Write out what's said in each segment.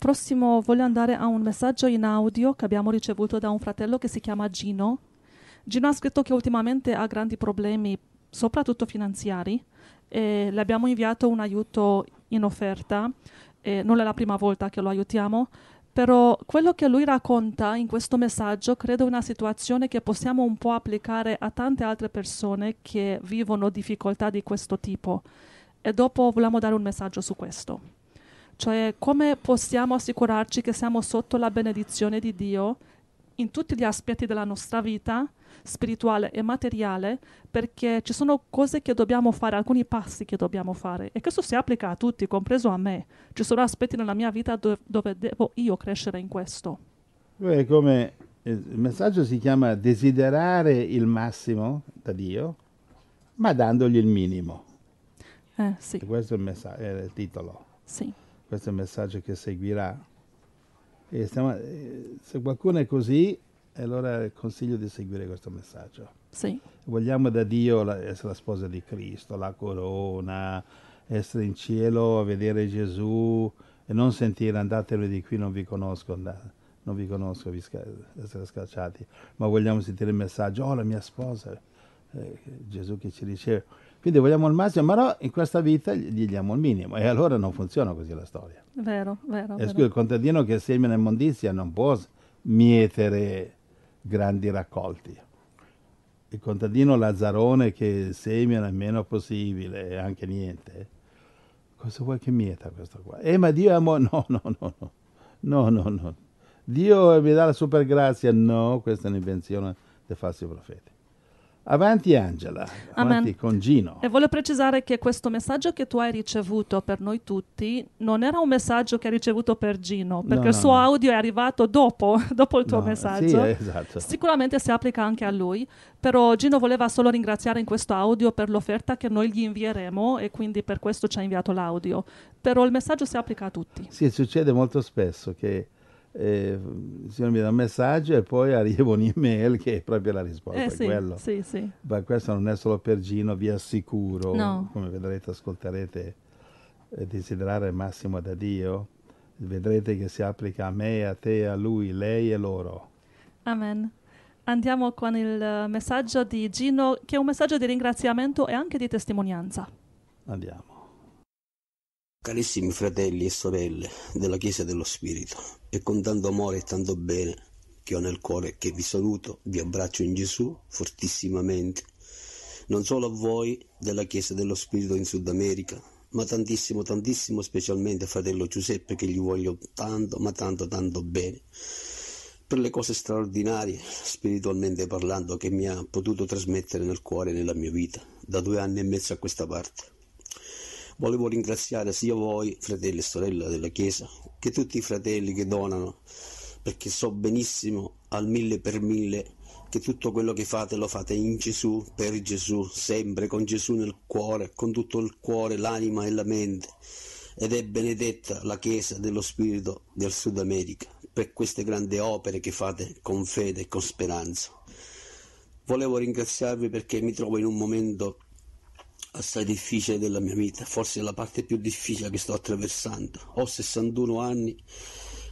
prossimo voglio andare a un messaggio in audio che abbiamo ricevuto da un fratello che si chiama Gino. Gino ha scritto che ultimamente ha grandi problemi, soprattutto finanziari, e le abbiamo inviato un aiuto in offerta. E non è la prima volta che lo aiutiamo, però quello che lui racconta in questo messaggio credo è una situazione che possiamo un po' applicare a tante altre persone che vivono difficoltà di questo tipo. E dopo vogliamo dare un messaggio su questo. Cioè come possiamo assicurarci che siamo sotto la benedizione di Dio in tutti gli aspetti della nostra vita, spirituale e materiale, perché ci sono cose che dobbiamo fare, alcuni passi che dobbiamo fare e questo si applica a tutti, compreso a me. Ci sono aspetti nella mia vita do- dove devo io crescere in questo. Beh, come eh, il messaggio si chiama desiderare il massimo da Dio, ma dandogli il minimo. Eh, sì. Questo è il, messa- è il titolo. Sì questo è il messaggio che seguirà. Stiamo, eh, se qualcuno è così, allora consiglio di seguire questo messaggio. Sì. Vogliamo da Dio la, essere la sposa di Cristo, la corona, essere in cielo, vedere Gesù e non sentire andatevene di qui, non vi conosco, andate, non vi conosco, vi sca- essere scacciati. Ma vogliamo sentire il messaggio, oh la mia sposa, eh, Gesù che ci riceve quindi vogliamo il massimo, ma no, in questa vita gli diamo il minimo. E allora non funziona così la storia. Vero, vero. E scusa, il contadino che semina immondizia non può mietere grandi raccolti. Il contadino lazzarone che semina il meno possibile, anche niente. Cosa vuoi che mieta questo qua? Eh, ma Dio è amore. No, no, no, no. No, no, no. Dio mi dà la super grazia. No, questa è un'invenzione dei falsi profeti. Avanti Angela, avanti con Gino. E voglio precisare che questo messaggio che tu hai ricevuto per noi tutti non era un messaggio che hai ricevuto per Gino, perché no, il suo no. audio è arrivato dopo, dopo il tuo no, messaggio. Sì, esatto. Sicuramente si applica anche a lui, però Gino voleva solo ringraziare in questo audio per l'offerta che noi gli invieremo e quindi per questo ci ha inviato l'audio. Però il messaggio si applica a tutti. Sì, succede molto spesso che eh, il Signore mi dà un messaggio e poi arriva un'email che è proprio la risposta. Eh, sì, quello. Sì, sì. Ma questo non è solo per Gino, vi assicuro, no. come vedrete, ascolterete, desiderare il massimo da Dio, vedrete che si applica a me, a te, a lui, lei e loro. Amen. Andiamo con il messaggio di Gino, che è un messaggio di ringraziamento e anche di testimonianza. Andiamo. Carissimi fratelli e sorelle della Chiesa dello Spirito, è con tanto amore e tanto bene che ho nel cuore che vi saluto, vi abbraccio in Gesù fortissimamente, non solo a voi della Chiesa dello Spirito in Sud America, ma tantissimo, tantissimo specialmente a fratello Giuseppe che gli voglio tanto, ma tanto, tanto bene per le cose straordinarie, spiritualmente parlando, che mi ha potuto trasmettere nel cuore e nella mia vita, da due anni e mezzo a questa parte. Volevo ringraziare sia voi, fratelli e sorelle della Chiesa, che tutti i fratelli che donano, perché so benissimo al mille per mille che tutto quello che fate lo fate in Gesù, per Gesù, sempre, con Gesù nel cuore, con tutto il cuore, l'anima e la mente. Ed è benedetta la Chiesa dello Spirito del Sud America per queste grandi opere che fate con fede e con speranza. Volevo ringraziarvi perché mi trovo in un momento assai difficile della mia vita, forse è la parte più difficile che sto attraversando. Ho 61 anni,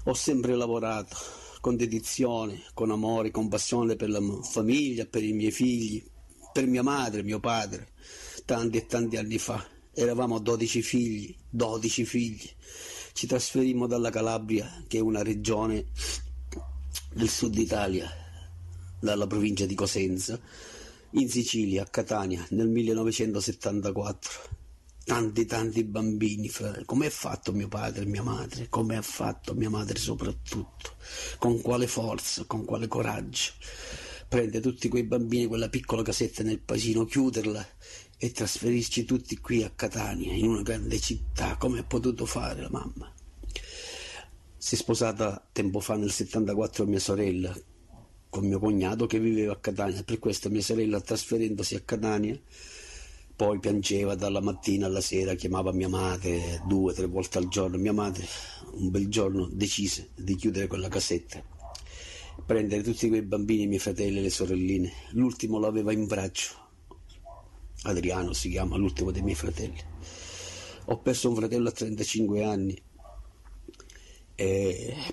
ho sempre lavorato con dedizione, con amore, con passione per la famiglia, per i miei figli, per mia madre, mio padre, tanti e tanti anni fa. Eravamo 12 figli, 12 figli. Ci trasferimmo dalla Calabria, che è una regione del sud Italia, dalla provincia di Cosenza, in Sicilia, a Catania, nel 1974. Tanti, tanti bambini, come ha fatto mio padre e mia madre, come ha fatto mia madre soprattutto, con quale forza, con quale coraggio. Prende tutti quei bambini, quella piccola casetta nel paesino, chiuderla e trasferirci tutti qui a Catania, in una grande città, come ha potuto fare la mamma. Si è sposata tempo fa nel 74 mia sorella, con mio cognato che viveva a Catania. Per questo mia sorella, trasferendosi a Catania, poi piangeva dalla mattina alla sera, chiamava mia madre due o tre volte al giorno. Mia madre un bel giorno decise di chiudere quella casetta, prendere tutti quei bambini, i miei fratelli e le sorelline. L'ultimo l'aveva in braccio, Adriano si chiama, l'ultimo dei miei fratelli. Ho perso un fratello a 35 anni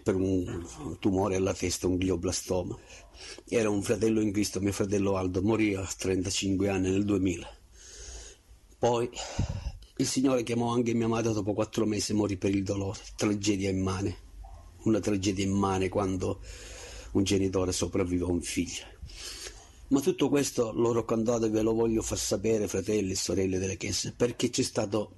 per un tumore alla testa, un glioblastoma. Era un fratello in Cristo, mio fratello Aldo, morì a 35 anni nel 2000. Poi il Signore chiamò anche mia madre dopo quattro mesi morì per il dolore. Tragedia immane, una tragedia immane quando un genitore sopravvive a un figlio. Ma tutto questo l'ho raccontato e ve lo voglio far sapere, fratelli e sorelle delle chiese, perché c'è stato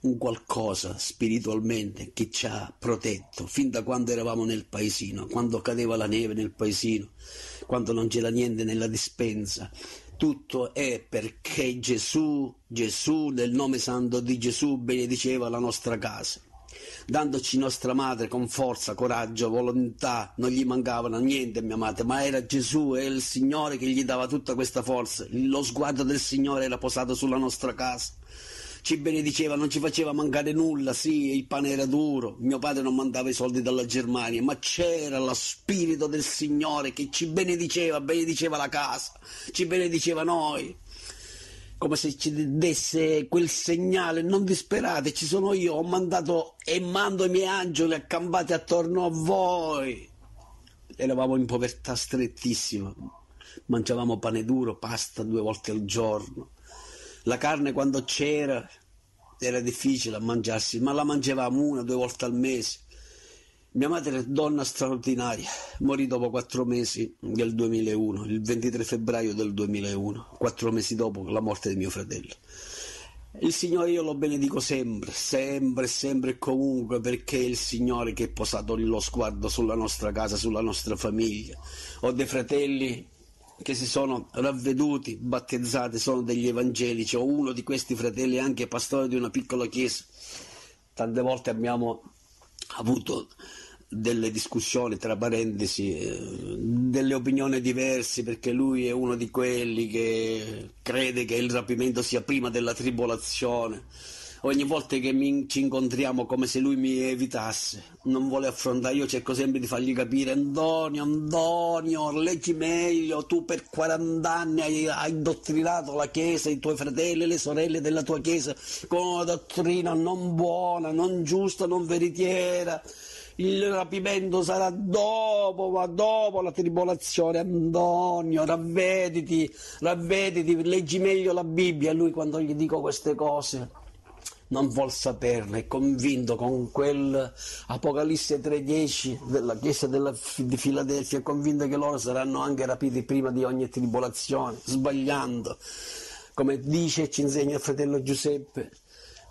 un qualcosa spiritualmente che ci ha protetto fin da quando eravamo nel paesino, quando cadeva la neve nel paesino, quando non c'era niente nella dispensa. Tutto è perché Gesù, Gesù nel nome santo di Gesù benediceva la nostra casa dandoci nostra madre con forza, coraggio, volontà, non gli mancavano niente, a mia madre, ma era Gesù e il Signore che gli dava tutta questa forza. Lo sguardo del Signore era posato sulla nostra casa ci benediceva, non ci faceva mancare nulla, sì, il pane era duro, mio padre non mandava i soldi dalla Germania, ma c'era lo spirito del Signore che ci benediceva, benediceva la casa, ci benediceva noi, come se ci desse quel segnale, non disperate, ci sono io, ho mandato e mando i miei angeli accampati attorno a voi. Eravamo in povertà strettissima, mangiavamo pane duro, pasta due volte al giorno, la carne quando c'era era difficile a mangiarsi, ma la mangiavamo una, due volte al mese. Mia madre è donna straordinaria, morì dopo quattro mesi del 2001, il 23 febbraio del 2001, quattro mesi dopo la morte di mio fratello. Il Signore io lo benedico sempre, sempre, sempre e comunque, perché è il Signore che ha posato lo sguardo sulla nostra casa, sulla nostra famiglia. Ho dei fratelli che si sono ravveduti, battezzati, sono degli evangelici o uno di questi fratelli è anche pastore di una piccola chiesa. Tante volte abbiamo avuto delle discussioni, tra parentesi, eh, delle opinioni diverse, perché lui è uno di quelli che crede che il rapimento sia prima della tribolazione ogni volta che mi, ci incontriamo come se lui mi evitasse, non vuole affrontare, io cerco sempre di fargli capire Antonio, Antonio, leggi meglio, tu per 40 anni hai, hai indottrinato la Chiesa, i tuoi fratelli e le sorelle della tua Chiesa con una dottrina non buona, non giusta, non veritiera il rapimento sarà dopo, ma dopo la tribolazione. Antonio, ravvediti, ravvediti, leggi meglio la Bibbia. E lui quando gli dico queste cose non vuol saperne, è convinto con quel Apocalisse 3.10 della Chiesa della, di Filadelfia, è convinto che loro saranno anche rapiti prima di ogni tribolazione, sbagliando, come dice e ci insegna il fratello Giuseppe.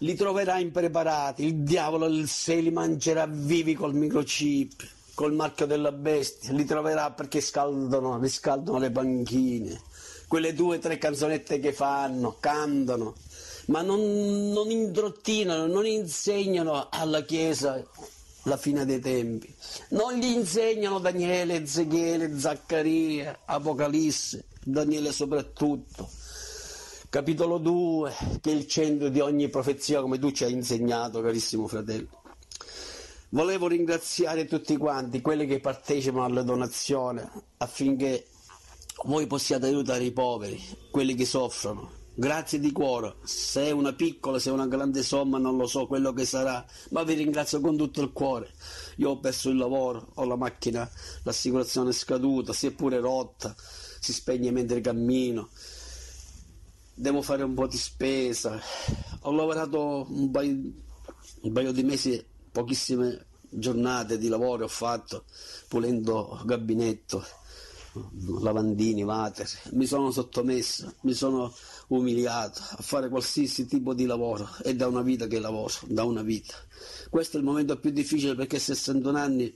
Li troverà impreparati, il diavolo se li mangerà vivi col microchip col marchio della bestia, li troverà perché scaldano, riscaldano le panchine. Quelle due o tre canzonette che fanno, cantano, ma non, non indrottinano, non insegnano alla Chiesa la fine dei tempi. Non gli insegnano Daniele, Ezechiele, Zaccaria, Apocalisse, Daniele soprattutto. Capitolo 2, che è il centro di ogni profezia, come tu ci hai insegnato, carissimo fratello. Volevo ringraziare tutti quanti, quelli che partecipano alla donazione, affinché voi possiate aiutare i poveri, quelli che soffrono, Grazie di cuore, se è una piccola, se è una grande somma non lo so quello che sarà, ma vi ringrazio con tutto il cuore. Io ho perso il lavoro, ho la macchina, l'assicurazione è scaduta, si è pure rotta, si spegne mentre cammino, devo fare un po' di spesa. Ho lavorato un paio, un paio di mesi, pochissime giornate di lavoro ho fatto pulendo gabinetto, lavandini, water, mi sono sottomesso, mi sono umiliato a fare qualsiasi tipo di lavoro, è da una vita che lavoro, da una vita. Questo è il momento più difficile perché 61 anni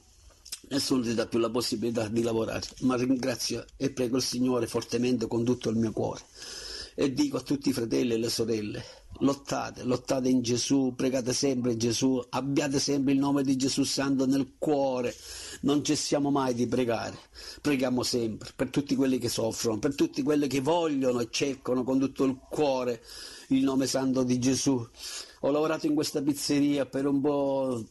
nessuno ti dà più la possibilità di lavorare, ma ringrazio e prego il Signore fortemente con tutto il mio cuore e dico a tutti i fratelli e le sorelle, lottate, lottate in Gesù, pregate sempre Gesù, abbiate sempre il nome di Gesù Santo nel cuore, non cessiamo mai di pregare, preghiamo sempre per tutti quelli che soffrono, per tutti quelli che vogliono e cercano con tutto il cuore il nome santo di Gesù. Ho lavorato in questa pizzeria per un po'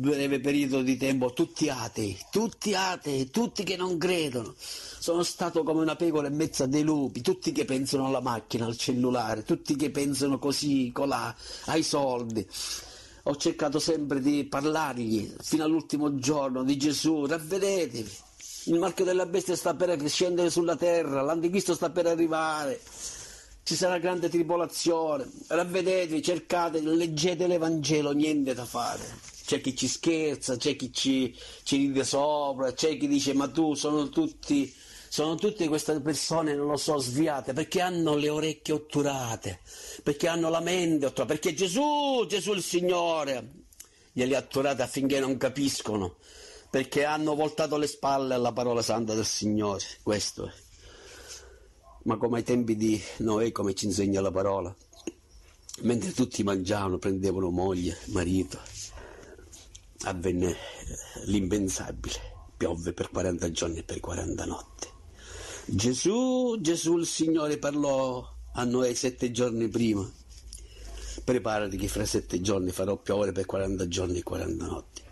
breve periodo di tempo tutti atei, tutti atei, tutti che non credono. Sono stato come una pecora in mezzo a dei lupi, tutti che pensano alla macchina, al cellulare, tutti che pensano così, colà, ai soldi. Ho cercato sempre di parlargli fino all'ultimo giorno di Gesù, ravvedetevi. Il marchio della bestia sta per scendere sulla terra, l'anticristo sta per arrivare ci sarà grande tribolazione, ravvedetevi, cercate, leggete l'Evangelo, niente da fare c'è chi ci scherza, c'è chi ci, ci ride sopra, c'è chi dice ma tu sono tutti sono tutte queste persone, non lo so, sviate, perché hanno le orecchie otturate, perché hanno la mente otturata, perché Gesù, Gesù il Signore, glieli ha otturate affinché non capiscono, perché hanno voltato le spalle alla parola santa del Signore, questo è. Ma come ai tempi di Noè, come ci insegna la parola, mentre tutti mangiavano, prendevano moglie, marito, avvenne eh, l'impensabile. Piovve per 40 giorni e per 40 notti. Gesù, Gesù il Signore parlò a noi sette giorni prima. Preparati che fra sette giorni farò piovere per 40 giorni e 40 notti.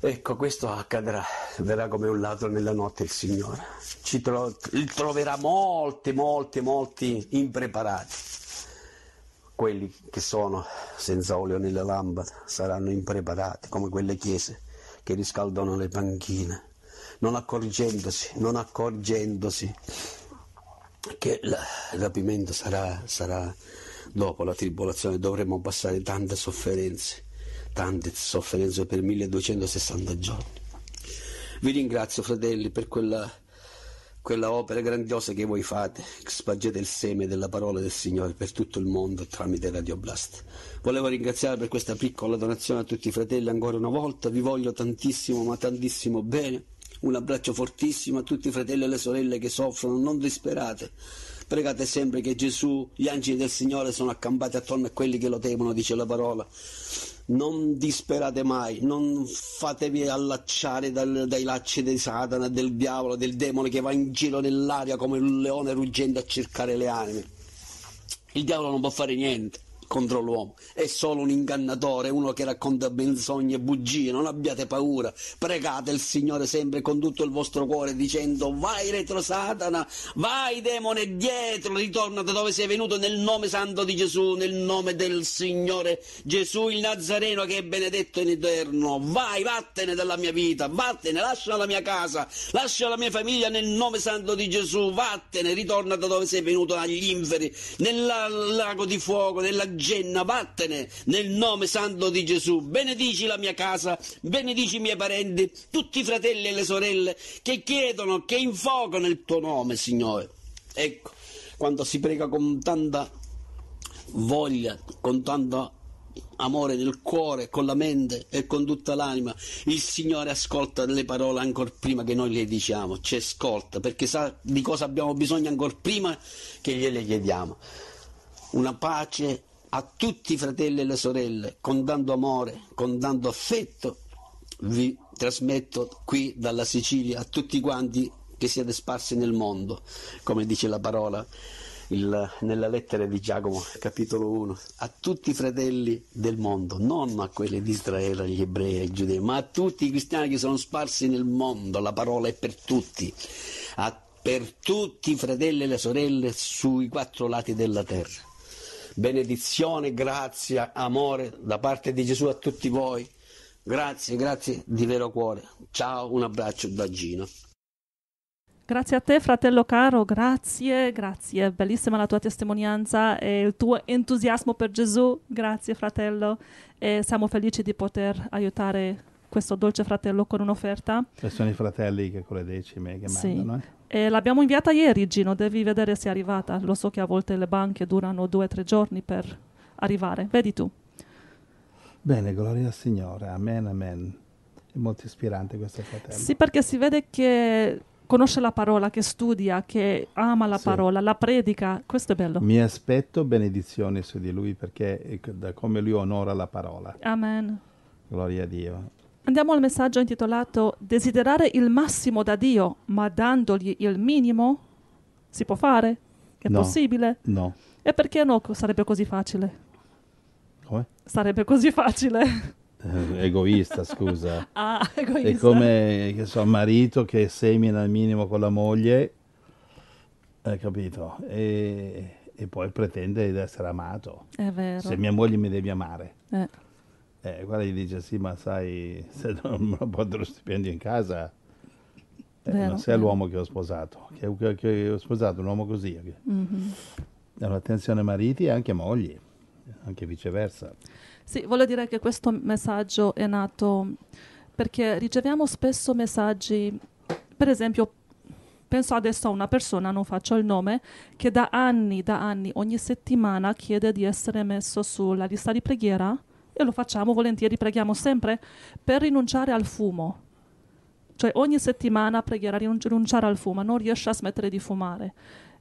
Ecco, questo accadrà, verrà come un ladro nella notte il Signore. Ci tro- troverà molti, molti, molti impreparati quelli che sono senza olio nelle lampade saranno impreparati come quelle chiese che riscaldano le panchine, non accorgendosi, non accorgendosi che il rapimento sarà, sarà dopo la tribolazione, dovremo passare tante sofferenze, tante sofferenze per 1260 giorni. Vi ringrazio fratelli per quella quella opera grandiosa che voi fate, spargete il seme della parola del Signore per tutto il mondo tramite Radio Blast. Volevo ringraziare per questa piccola donazione a tutti i fratelli ancora una volta, vi voglio tantissimo ma tantissimo bene. Un abbraccio fortissimo a tutti i fratelli e le sorelle che soffrono, non disperate. Pregate sempre che Gesù, gli angeli del Signore sono accampati attorno a quelli che lo temono, dice la parola non disperate mai, non fatevi allacciare dal, dai lacci di Satana, del diavolo, del demone che va in giro nell'aria come un leone ruggendo a cercare le anime. Il diavolo non può fare niente contro l'uomo, è solo un ingannatore, uno che racconta menzogne e bugie, non abbiate paura, pregate il Signore sempre con tutto il vostro cuore dicendo vai retro Satana, vai demone dietro, ritorna da dove sei venuto nel nome santo di Gesù, nel nome del Signore Gesù il Nazareno che è benedetto in eterno, vai vattene dalla mia vita, vattene, lascia la mia casa, lascia la mia famiglia nel nome santo di Gesù, vattene, ritorna da dove sei venuto agli inferi, nel lago di fuoco, nella genna, vattene nel nome santo di Gesù, benedici la mia casa, benedici i miei parenti, tutti i fratelli e le sorelle che chiedono, che infocano il tuo nome, Signore. Ecco, quando si prega con tanta voglia, con tanto amore nel cuore, con la mente e con tutta l'anima, il Signore ascolta le parole ancora prima che noi le diciamo, ci ascolta perché sa di cosa abbiamo bisogno ancora prima che gliele chiediamo. Una pace a tutti i fratelli e le sorelle, con tanto amore, con tanto affetto, vi trasmetto qui dalla Sicilia a tutti quanti che siete sparsi nel mondo, come dice la parola il, nella lettera di Giacomo, capitolo 1, a tutti i fratelli del mondo, non a quelli di Israele, agli ebrei, ai giudei, ma a tutti i cristiani che sono sparsi nel mondo, la parola è per tutti, a, per tutti i fratelli e le sorelle sui quattro lati della terra benedizione, grazia, amore da parte di Gesù a tutti voi. Grazie, grazie di vero cuore. Ciao, un abbraccio da Gino. Grazie a te fratello caro, grazie, grazie, bellissima la tua testimonianza e il tuo entusiasmo per Gesù, grazie fratello e siamo felici di poter aiutare questo dolce fratello con un'offerta. E sono i fratelli che con le decime che sì. Eh? E l'abbiamo inviata ieri, Gino, devi vedere se è arrivata. Lo so che a volte le banche durano due o tre giorni per arrivare. Vedi tu. Bene, gloria al Signore. Amen, amen. È molto ispirante questo fratello. Sì, perché si vede che conosce la parola, che studia, che ama la sì. parola, la predica. Questo è bello. Mi aspetto benedizioni su di lui perché ecco, da come lui onora la parola. Amen. Gloria a Dio. Andiamo al messaggio intitolato Desiderare il massimo da Dio, ma dandogli il minimo? Si può fare? È no, possibile? No. E perché no sarebbe così facile? Come? Sarebbe così facile. Eh, egoista, scusa. ah, egoista. È come che so, marito che semina il minimo con la moglie, hai capito? E, e poi pretende di essere amato. È vero. Se mia moglie mi deve amare. Eh. Eh, guarda, gli dice, sì, ma sai, se non ho potuto stipendio in casa, eh, non sei l'uomo che ho sposato, che, che, che, ho sposato un uomo così. Mm-hmm. Allora, attenzione mariti e anche mogli, anche viceversa. Sì, voglio dire che questo messaggio è nato perché riceviamo spesso messaggi, per esempio, penso adesso a una persona, non faccio il nome, che da anni, da anni, ogni settimana chiede di essere messo sulla lista di preghiera e lo facciamo volentieri, preghiamo sempre per rinunciare al fumo. Cioè ogni settimana preghiera rinunciare al fumo, non riesce a smettere di fumare.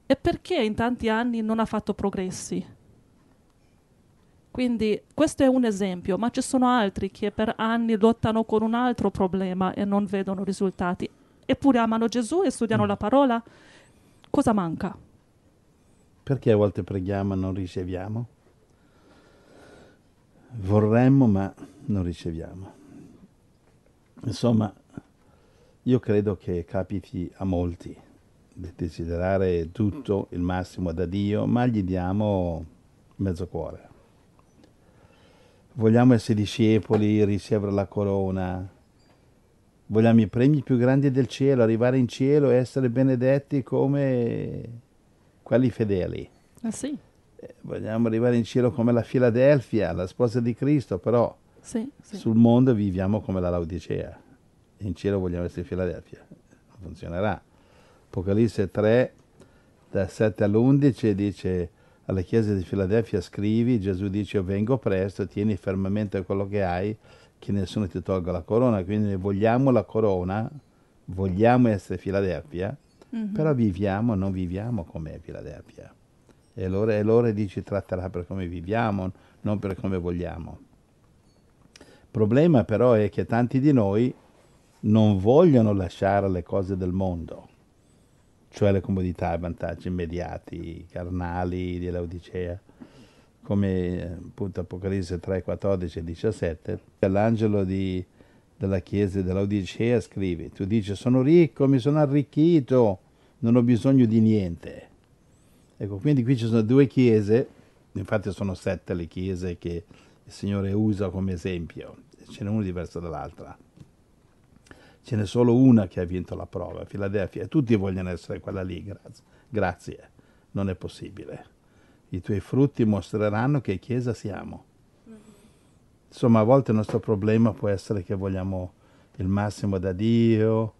E perché in tanti anni non ha fatto progressi? Quindi questo è un esempio, ma ci sono altri che per anni lottano con un altro problema e non vedono risultati, eppure amano Gesù e studiano mm. la parola. Cosa manca? Perché a volte preghiamo e non riceviamo? vorremmo ma non riceviamo. Insomma, io credo che capiti a molti di desiderare tutto mm. il massimo da Dio, ma gli diamo mezzo cuore. Vogliamo essere discepoli, ricevere la corona, vogliamo i premi più grandi del cielo, arrivare in cielo e essere benedetti come quelli fedeli. Ah sì? vogliamo arrivare in cielo come la Filadelfia, la sposa di Cristo, però sì, sì. sul mondo viviamo come la Laodicea. In cielo vogliamo essere Filadelfia. Non funzionerà. Apocalisse 3, da 7 all'11 dice alla chiesa di Filadelfia scrivi, Gesù dice io vengo presto, tieni fermamente quello che hai, che nessuno ti tolga la corona. Quindi vogliamo la corona, vogliamo essere Filadelfia, mm-hmm. però viviamo, non viviamo come Filadelfia e l'ora, e l'ora lì ci tratterà per come viviamo, non per come vogliamo. Il problema però è che tanti di noi non vogliono lasciare le cose del mondo, cioè le comodità e i vantaggi immediati, carnali dell'Odicea, come appunto Apocalisse 3, 14 e 17, cioè l'angelo di, della chiesa dell'Odicea scrive, tu dici sono ricco, mi sono arricchito, non ho bisogno di niente. Ecco, quindi qui ci sono due chiese, infatti sono sette le chiese che il Signore usa come esempio, ce n'è una diversa dall'altra. Ce n'è solo una che ha vinto la prova, Filadelfia, e tutti vogliono essere quella lì, grazie. grazie. Non è possibile. I tuoi frutti mostreranno che chiesa siamo. Insomma, a volte il nostro problema può essere che vogliamo il massimo da Dio,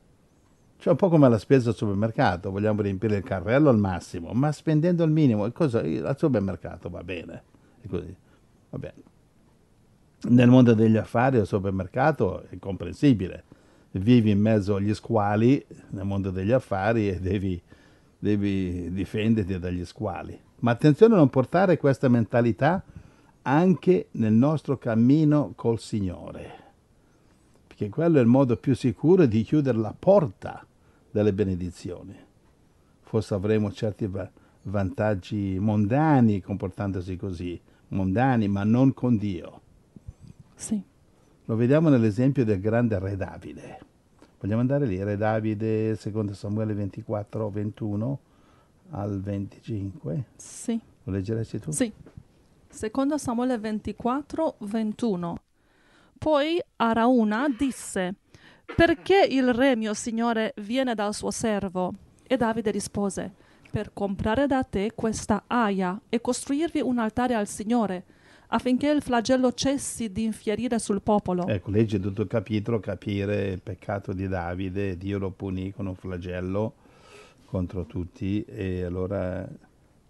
cioè, un po' come la spesa al supermercato, vogliamo riempire il carrello al massimo, ma spendendo il minimo, cosa? Al supermercato va bene, e così, va bene. Nel mondo degli affari, al supermercato è comprensibile, vivi in mezzo agli squali nel mondo degli affari e devi, devi difenderti dagli squali. Ma attenzione a non portare questa mentalità anche nel nostro cammino col Signore, perché quello è il modo più sicuro di chiudere la porta delle benedizioni. Forse avremo certi vantaggi mondani comportandosi così, mondani, ma non con Dio. Sì. Lo vediamo nell'esempio del grande re Davide. Vogliamo andare lì, re Davide, secondo Samuele 24, 21 al 25? Sì. Lo leggeresti tu? Sì. Secondo Samuele 24, 21. Poi Arauna disse, perché il re mio signore viene dal suo servo? E Davide rispose, per comprare da te questa aia e costruirvi un altare al Signore, affinché il flagello cessi di infierire sul popolo. Ecco, legge tutto il capitolo, capire il peccato di Davide, Dio lo punì con un flagello contro tutti e allora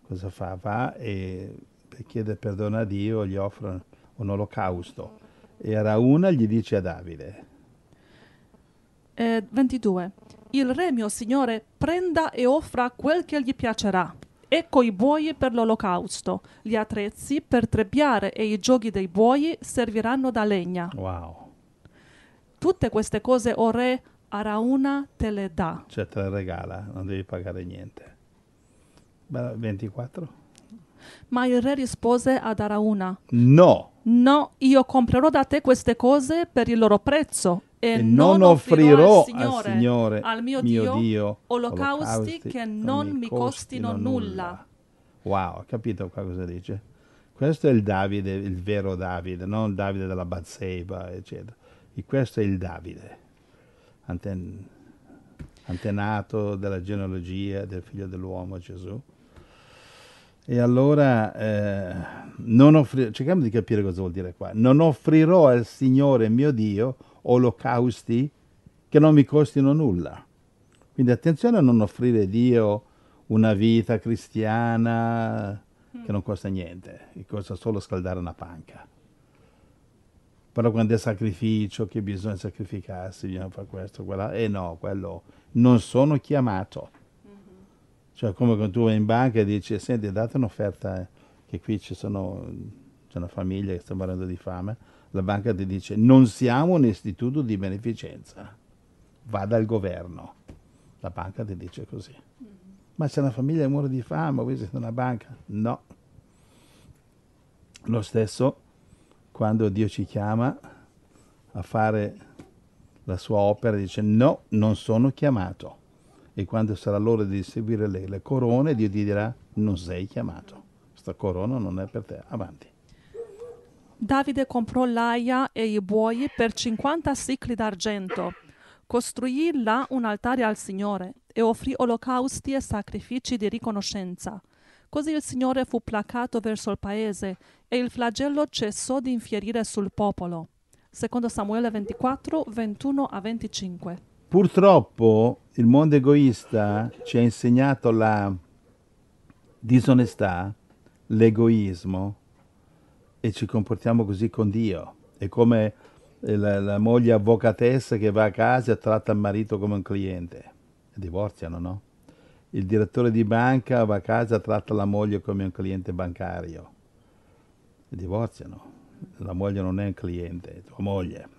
cosa fa? Va e chiede perdono a Dio, gli offre un olocausto. E Arauna gli dice a Davide, eh, 22. Il re mio signore prenda e offra quel che gli piacerà. Ecco i buoi per l'olocausto, gli attrezzi per trebbiare e i giochi dei buoi serviranno da legna. Wow. Tutte queste cose, o oh re, Arauna te le dà. Cioè te le regala, non devi pagare niente. 24. Ma il re rispose ad Arauna: No. No, io comprerò da te queste cose per il loro prezzo e non offrirò al Signore, al mio, mio Dio, olocausti, olocausti che non mi costino nulla. Wow, capito qua cosa dice? Questo è il Davide, il vero Davide, non il Davide della Batseba, eccetera. E questo è il Davide, anten- antenato della genealogia del figlio dell'uomo Gesù. E allora eh, non offri- cerchiamo di capire cosa vuol dire qua. Non offrirò al Signore mio Dio olocausti che non mi costino nulla. Quindi attenzione a non offrire a Dio una vita cristiana che non costa niente, che costa solo scaldare una panca. Però quando è sacrificio, che bisogna sacrificarsi, bisogna fare questo, quella, e eh no, quello non sono chiamato. Cioè come quando tu vai in banca e dici, senti, date un'offerta, eh, che qui ci sono, c'è una famiglia che sta morendo di fame, la banca ti dice non siamo un istituto di beneficenza, vada al governo. La banca ti dice così. Ma se una famiglia muore di fame, voi siete una banca? No. Lo stesso quando Dio ci chiama a fare la sua opera, dice no, non sono chiamato. E quando sarà l'ora di distribuire le, le corone, Dio ti dirà non sei chiamato. Questa corona non è per te, avanti. Davide comprò l'aia e i buoi per 50 sicli d'argento, costruì là un altare al Signore e offrì olocausti e sacrifici di riconoscenza. Così il Signore fu placato verso il paese e il flagello cessò di infierire sul popolo. Secondo Samuele 24, 21 a 25. Purtroppo il mondo egoista ci ha insegnato la disonestà, l'egoismo, e ci comportiamo così con Dio. È come eh, la, la moglie avvocatessa che va a casa e tratta il marito come un cliente. divorziano, no? Il direttore di banca va a casa e tratta la moglie come un cliente bancario. divorziano. La moglie non è un cliente, è tua moglie.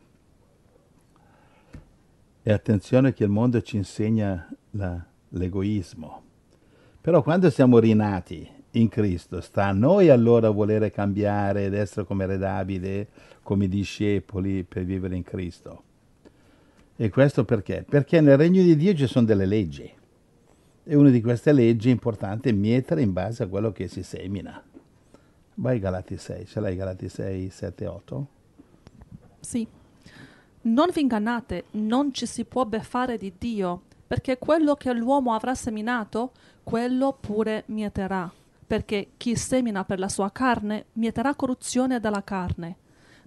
E attenzione che il mondo ci insegna la, l'egoismo. Però quando siamo rinati, in Cristo. Sta a noi allora volere cambiare ed essere come Re Davide, come discepoli per vivere in Cristo. E questo perché? Perché nel regno di Dio ci sono delle leggi. E una di queste leggi è importante mietere in base a quello che si semina. Vai Galati 6, ce l'hai Galati 6, 7, 8? Sì. Non vi ingannate, non ci si può beffare di Dio, perché quello che l'uomo avrà seminato, quello pure mieterà perché chi semina per la sua carne mieterà corruzione dalla carne,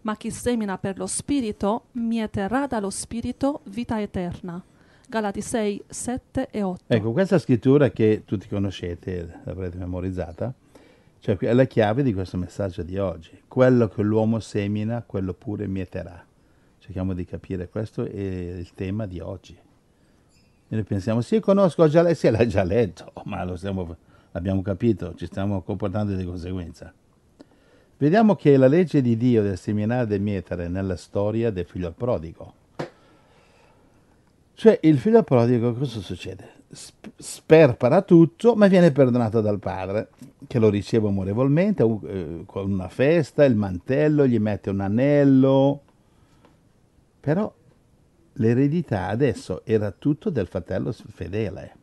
ma chi semina per lo spirito mieterà dallo spirito vita eterna. Galati 6, 7 e 8. Ecco, questa scrittura che tutti conoscete, l'avrete memorizzata, cioè è la chiave di questo messaggio di oggi. Quello che l'uomo semina, quello pure mieterà. Cerchiamo di capire, questo è il tema di oggi. E noi pensiamo, sì, conosco, già, sì, l'hai già letto, ma lo stiamo facendo abbiamo capito, ci stiamo comportando di conseguenza. Vediamo che la legge di Dio del seminario del mietere nella storia del figlio prodigo. Cioè, il figlio prodigo cosa succede? sperpera tutto, ma viene perdonato dal padre, che lo riceve amorevolmente eh, con una festa, il mantello, gli mette un anello. Però l'eredità adesso era tutto del fratello fedele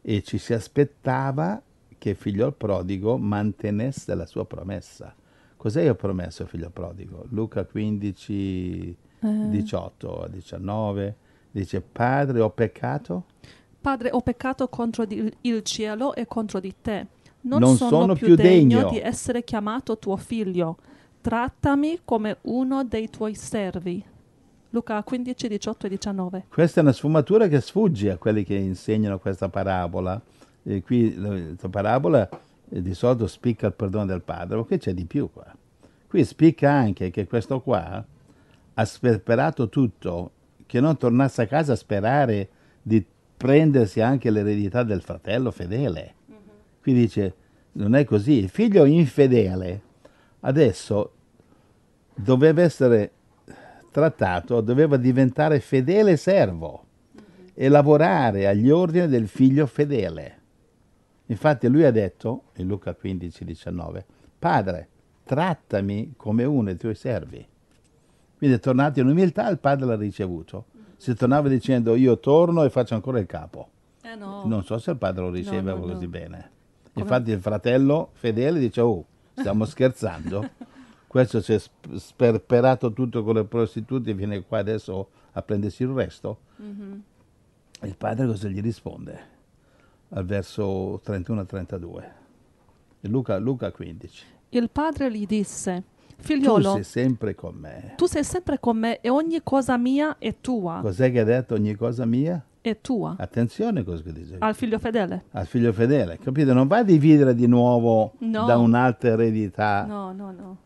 e ci si aspettava che il figlio prodigo mantenesse la sua promessa. Cos'è ho promesso il figlio prodigo? Luca 15, eh. 18 19 dice, Padre, ho peccato. Padre, ho peccato contro il cielo e contro di te. Non, non sono, sono, più, più degno, degno di essere chiamato tuo figlio. Trattami come uno dei tuoi servi. Luca 15, 18 e 19. Questa è una sfumatura che sfugge a quelli che insegnano questa parabola eh, qui la, la parabola eh, di solito spicca il perdono del padre, ma qui c'è di più qua. Qui spicca anche che questo qua ha sperperato tutto, che non tornasse a casa a sperare di prendersi anche l'eredità del fratello fedele. Mm-hmm. Qui dice, non è così, il figlio infedele adesso doveva essere trattato, doveva diventare fedele servo mm-hmm. e lavorare agli ordini del figlio fedele. Infatti lui ha detto, in Luca 15, 19, Padre, trattami come uno dei tuoi servi. Quindi è tornato in umiltà, il padre l'ha ricevuto. Si tornava dicendo io torno e faccio ancora il capo. Eh no. Non so se il padre lo riceveva no, no, così bene. Infatti il fratello fedele dice, oh, stiamo scherzando. Questo si è sperperato tutto con le prostitute e viene qua adesso a prendersi il resto. Mm-hmm. Il padre cosa gli risponde? al verso 31-32. Luca, Luca 15. Il padre gli disse, figliolo, tu sei sempre con me. Tu sei sempre con me e ogni cosa mia è tua. Cos'è che ha detto ogni cosa mia? È tua. Attenzione a cosa che dice. Al figlio fedele. Al figlio fedele, capito? Non va a dividere di nuovo no. da un'altra eredità. No, no, no.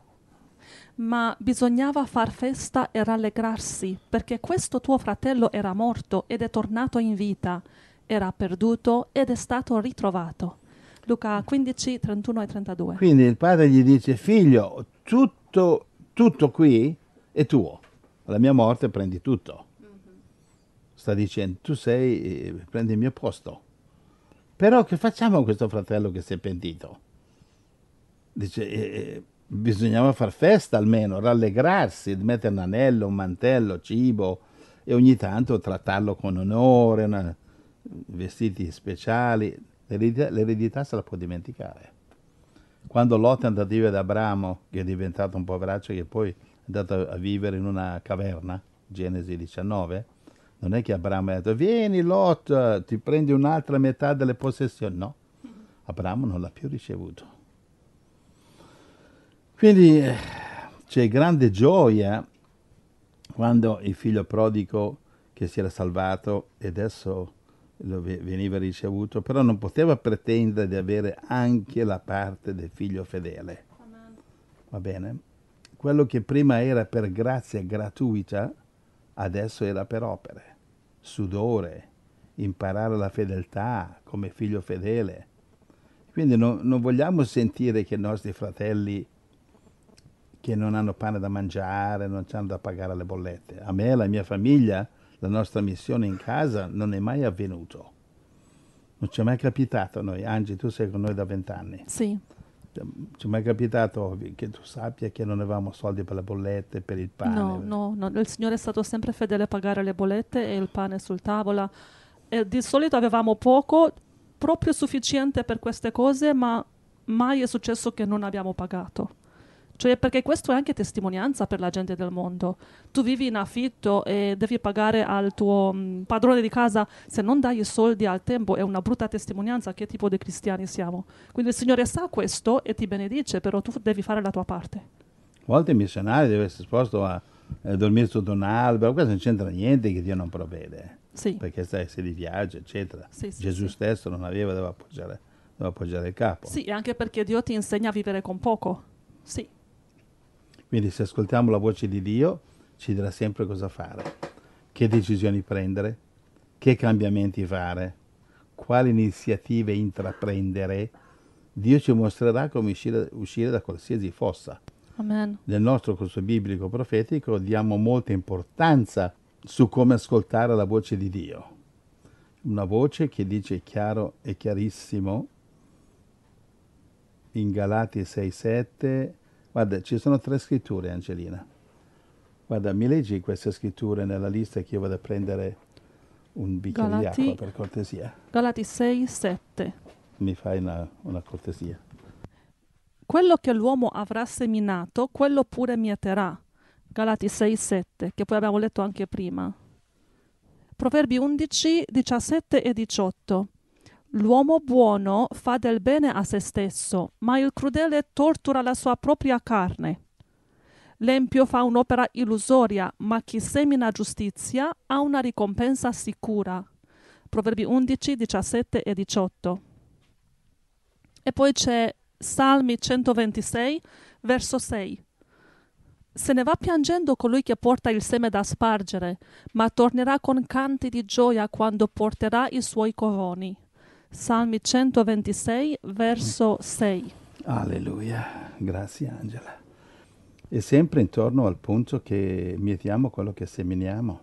Ma bisognava far festa e rallegrarsi, perché questo tuo fratello era morto ed è tornato in vita era perduto ed è stato ritrovato. Luca 15, 31 e 32. Quindi il padre gli dice, figlio, tutto, tutto qui è tuo, alla mia morte prendi tutto. Sta dicendo, tu sei, eh, prendi il mio posto. Però che facciamo con questo fratello che si è pentito? Dice, eh, eh, bisognava far festa almeno, rallegrarsi, mettere un anello, un mantello, cibo e ogni tanto trattarlo con onore. Una vestiti speciali, l'eredità, l'eredità se la può dimenticare. Quando Lot è andato a vivere da Abramo, che è diventato un poveraccio, che poi è andato a vivere in una caverna, Genesi 19, non è che Abramo ha detto, vieni Lot, ti prendi un'altra metà delle possessioni. No, Abramo non l'ha più ricevuto. Quindi eh, c'è grande gioia quando il figlio prodigo che si era salvato e adesso veniva ricevuto, però non poteva pretendere di avere anche la parte del figlio fedele. Va bene? Quello che prima era per grazia gratuita, adesso era per opere, sudore, imparare la fedeltà come figlio fedele. Quindi non, non vogliamo sentire che i nostri fratelli che non hanno pane da mangiare, non hanno da pagare le bollette. A me, la mia famiglia, la nostra missione in casa non è mai avvenuto. Non ci è mai capitato a noi, Angie, tu sei con noi da vent'anni. Sì. Cioè, ci è mai capitato che tu sappia che non avevamo soldi per le bollette, per il pane? No, no, no. il Signore è stato sempre fedele a pagare le bollette e il pane sul tavola. E di solito avevamo poco, proprio sufficiente per queste cose, ma mai è successo che non abbiamo pagato. Cioè, perché questo è anche testimonianza per la gente del mondo. Tu vivi in affitto e devi pagare al tuo mh, mm, padrone di casa, se non dai i soldi al tempo è una brutta testimonianza che tipo di cristiani siamo. Quindi il Signore sa questo e ti benedice, però tu devi fare la tua parte. A volte il missionario deve essere esposto a eh, dormire sotto un albero, questo non c'entra niente che Dio non provvede. Sì. Perché sai, se li viaggia, eccetera. Sì, sì, Gesù stesso non aveva dove appoggiare, dove appoggiare il capo. Sì, anche perché Dio ti insegna a vivere con poco. Sì. Quindi se ascoltiamo la voce di Dio ci dirà sempre cosa fare, che decisioni prendere, che cambiamenti fare, quali iniziative intraprendere. Dio ci mostrerà come uscire, uscire da qualsiasi fossa. Amen. Nel nostro corso biblico profetico diamo molta importanza su come ascoltare la voce di Dio. Una voce che dice chiaro e chiarissimo in Galati 6, 7, Guarda, ci sono tre scritture, Angelina. Guarda, mi leggi queste scritture nella lista che io vado a prendere un bicchiere Galati, di acqua, per cortesia. Galati 6, 7. Mi fai una, una cortesia. Quello che l'uomo avrà seminato, quello pure mieterà. Galati 6, 7, che poi abbiamo letto anche prima. Proverbi 11, 17 e 18. L'uomo buono fa del bene a se stesso, ma il crudele tortura la sua propria carne. L'empio fa un'opera illusoria, ma chi semina giustizia ha una ricompensa sicura. Proverbi 11, 17 e 18. E poi c'è Salmi 126, verso 6. Se ne va piangendo colui che porta il seme da spargere, ma tornerà con canti di gioia quando porterà i suoi coroni. Salmi 126, verso 6. Alleluia, grazie Angela. E sempre intorno al punto che mietiamo quello che seminiamo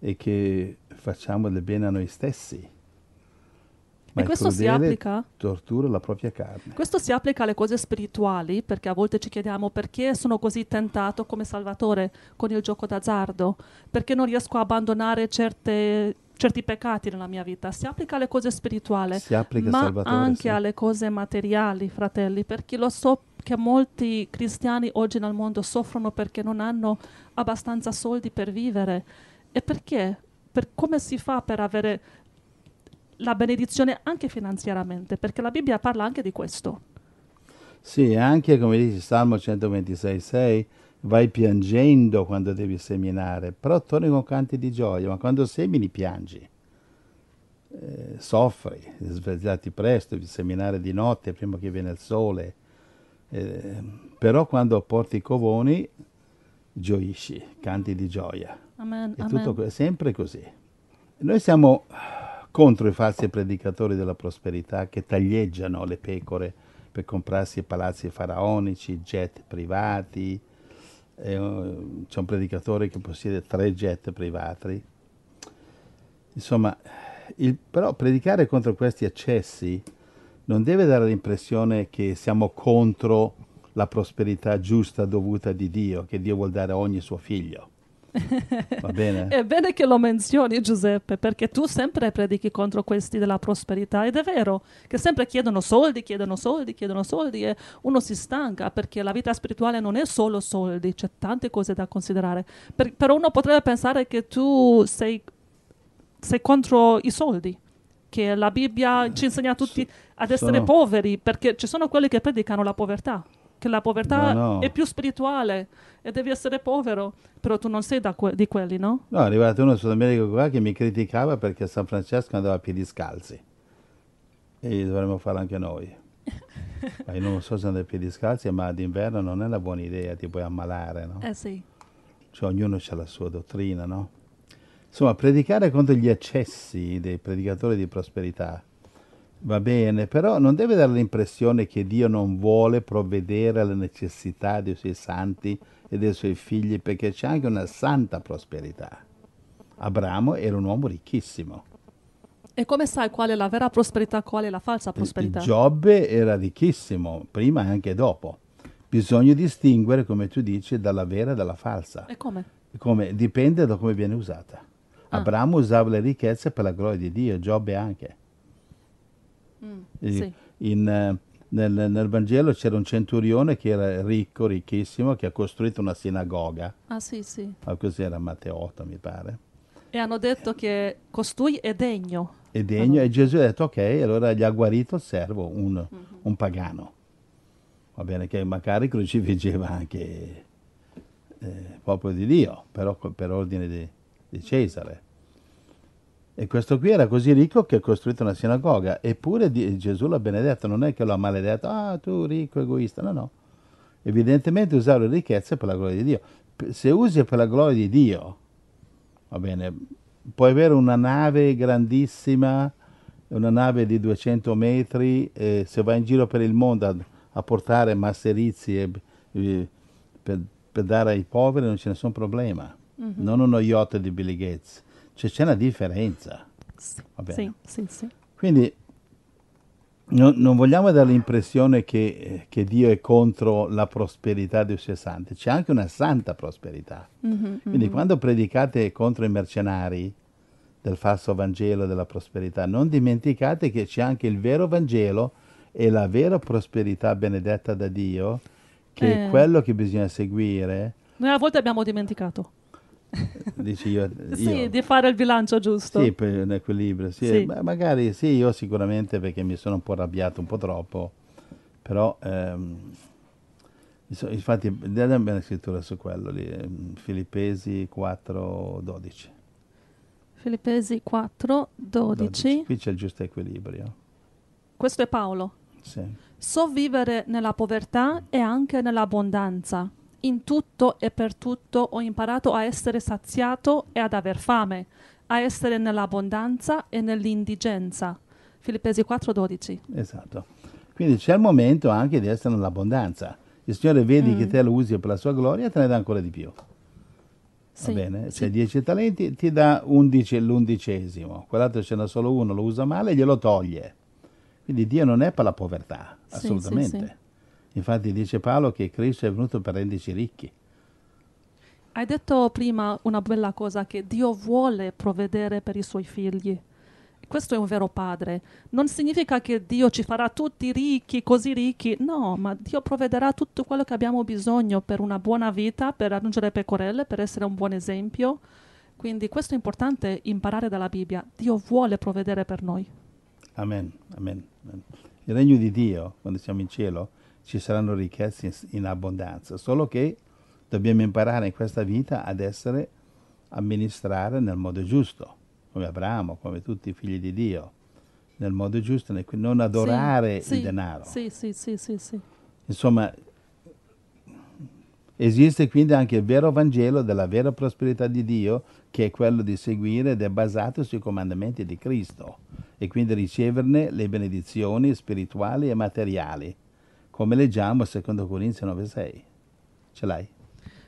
e che facciamo del bene a noi stessi. Ma e questo si applica? Tortura la propria carne. Questo si applica alle cose spirituali, perché a volte ci chiediamo perché sono così tentato come Salvatore con il gioco d'azzardo, perché non riesco a abbandonare certe certi peccati nella mia vita, si applica alle cose spirituali, ma Salvatore, anche sì. alle cose materiali, fratelli, perché lo so che molti cristiani oggi nel mondo soffrono perché non hanno abbastanza soldi per vivere. E perché? Per come si fa per avere la benedizione anche finanziariamente? Perché la Bibbia parla anche di questo. Sì, anche come dice Salmo 126, 6 vai piangendo quando devi seminare, però torni con canti di gioia, ma quando semini piangi, eh, soffri, svegliati presto, devi seminare di notte prima che viene il sole, eh, però quando porti i covoni gioisci, canti di gioia. Amen, è, amen. è sempre così. Noi siamo contro i falsi predicatori della prosperità che taglieggiano le pecore per comprarsi palazzi faraonici, jet privati, c'è un predicatore che possiede tre jet privati. Insomma, il, però predicare contro questi eccessi non deve dare l'impressione che siamo contro la prosperità giusta dovuta di Dio, che Dio vuol dare a ogni suo figlio. Va bene. È bene che lo menzioni, Giuseppe, perché tu sempre predichi contro questi della prosperità ed è vero che sempre chiedono soldi, chiedono soldi, chiedono soldi e uno si stanca perché la vita spirituale non è solo soldi, c'è tante cose da considerare. Per, però uno potrebbe pensare che tu sei, sei contro i soldi che la Bibbia ci insegna tutti ad essere sono... poveri, perché ci sono quelli che predicano la povertà che la povertà no, no. è più spirituale e devi essere povero, però tu non sei que- di quelli, no? No, è arrivato uno sudamericano qua che mi criticava perché San Francesco andava a piedi scalzi e dovremmo farlo anche noi. ma io non so se andare a piedi scalzi, ma d'inverno non è la buona idea, ti puoi ammalare, no? Eh sì. Cioè ognuno ha la sua dottrina, no? Insomma, predicare contro gli eccessi dei predicatori di prosperità Va bene, però non deve dare l'impressione che Dio non vuole provvedere alle necessità dei suoi santi e dei suoi figli, perché c'è anche una santa prosperità. Abramo era un uomo ricchissimo. E come sai qual è la vera prosperità, e qual è la falsa prosperità? Giobbe era ricchissimo, prima e anche dopo. Bisogna distinguere, come tu dici, dalla vera e dalla falsa. E come? come? Dipende da come viene usata. Ah. Abramo usava le ricchezze per la gloria di Dio, Giobbe anche. Mm, sì. in, eh, nel, nel, Vangelo c'era un centurione che era ricco, ricchissimo, che ha costruito una sinagoga. Ah sì, sì. Ah, era Matteotta, mi pare. E hanno detto che costui è degno. È degno allora. Ah. e Gesù ha detto ok, allora gli ha guarito il servo, un, mm-hmm. un pagano. Va bene che magari crocifiggeva anche eh, popolo di Dio, però per ordine di, di Cesare. E questo qui era così ricco che ha costruito una sinagoga, eppure Gesù l'ha benedetto, non è che lo ha maledetto, ah tu ricco egoista, no, no. Evidentemente usare le ricchezze per la gloria di Dio. Se usi per la gloria di Dio, va bene, puoi avere una nave grandissima, una nave di 200 metri, eh, se vai in giro per il mondo a, a portare masserizie eh, per, per, dare ai poveri non c'è nessun problema. Mm-hmm. Non uno yacht di Billy Gates cioè c'è una differenza. Sì, sì, sì, sì, Quindi no, non vogliamo dare l'impressione che, che, Dio è contro la prosperità dei suoi santi, c'è anche una santa prosperità. Mm-hmm, Quindi mm-hmm. quando predicate contro i mercenari del falso Vangelo della prosperità, non dimenticate che c'è anche il vero Vangelo e la vera prosperità benedetta da Dio, che eh. è quello che bisogna seguire. Noi a volte abbiamo dimenticato. Dici io, io. di fare il bilancio giusto. Sì, per un equilibrio. Sì. Sì. Ma magari sì, io sicuramente perché mi sono un po' arrabbiato, un po' troppo, però ehm, infatti abbiamo una scrittura su quello lì, ehm, Filippesi 4, 12. Filippesi 4, 12. Qui c'è il giusto equilibrio. Questo è Paolo. Sì. So vivere nella povertà e anche nell'abbondanza in tutto e per tutto ho imparato a essere saziato e ad aver fame, a essere nell'abbondanza e nell'indigenza. Filippesi 4:12. Esatto. Quindi c'è il momento anche di essere nell'abbondanza. Il Signore vedi mm. che te lo usi per la sua gloria e te ne dà ancora di più. Sì, Va bene? Se hai 10 talenti ti dà 11 l'undicesimo, quell'altro ce n'è solo uno, lo usa male e glielo toglie. Quindi Dio non è per la povertà, assolutamente. Sì, Infatti dice Paolo che Cristo è venuto per renderci ricchi. Hai detto prima una bella cosa che Dio vuole provvedere per i suoi figli. Questo è un vero padre. Non significa che Dio ci farà tutti ricchi, così ricchi. No, ma Dio provvederà tutto quello che abbiamo bisogno per una buona vita, per raggiungere pecorelle, per essere un buon esempio. Quindi questo è importante imparare dalla Bibbia. Dio vuole provvedere per noi. Amen, amen. amen. Il regno di Dio, quando siamo in cielo, ci saranno ricchezze in abbondanza, solo che dobbiamo imparare in questa vita ad essere amministrare nel modo giusto, come Abramo, come tutti i figli di Dio, nel modo giusto, non adorare sì, il sì, denaro. Sì, sì, sì, sì, sì. Insomma, esiste quindi anche il vero Vangelo della vera prosperità di Dio, che è quello di seguire ed è basato sui comandamenti di Cristo e quindi riceverne le benedizioni spirituali e materiali come leggiamo secondo Corinzi 9,6. Ce l'hai?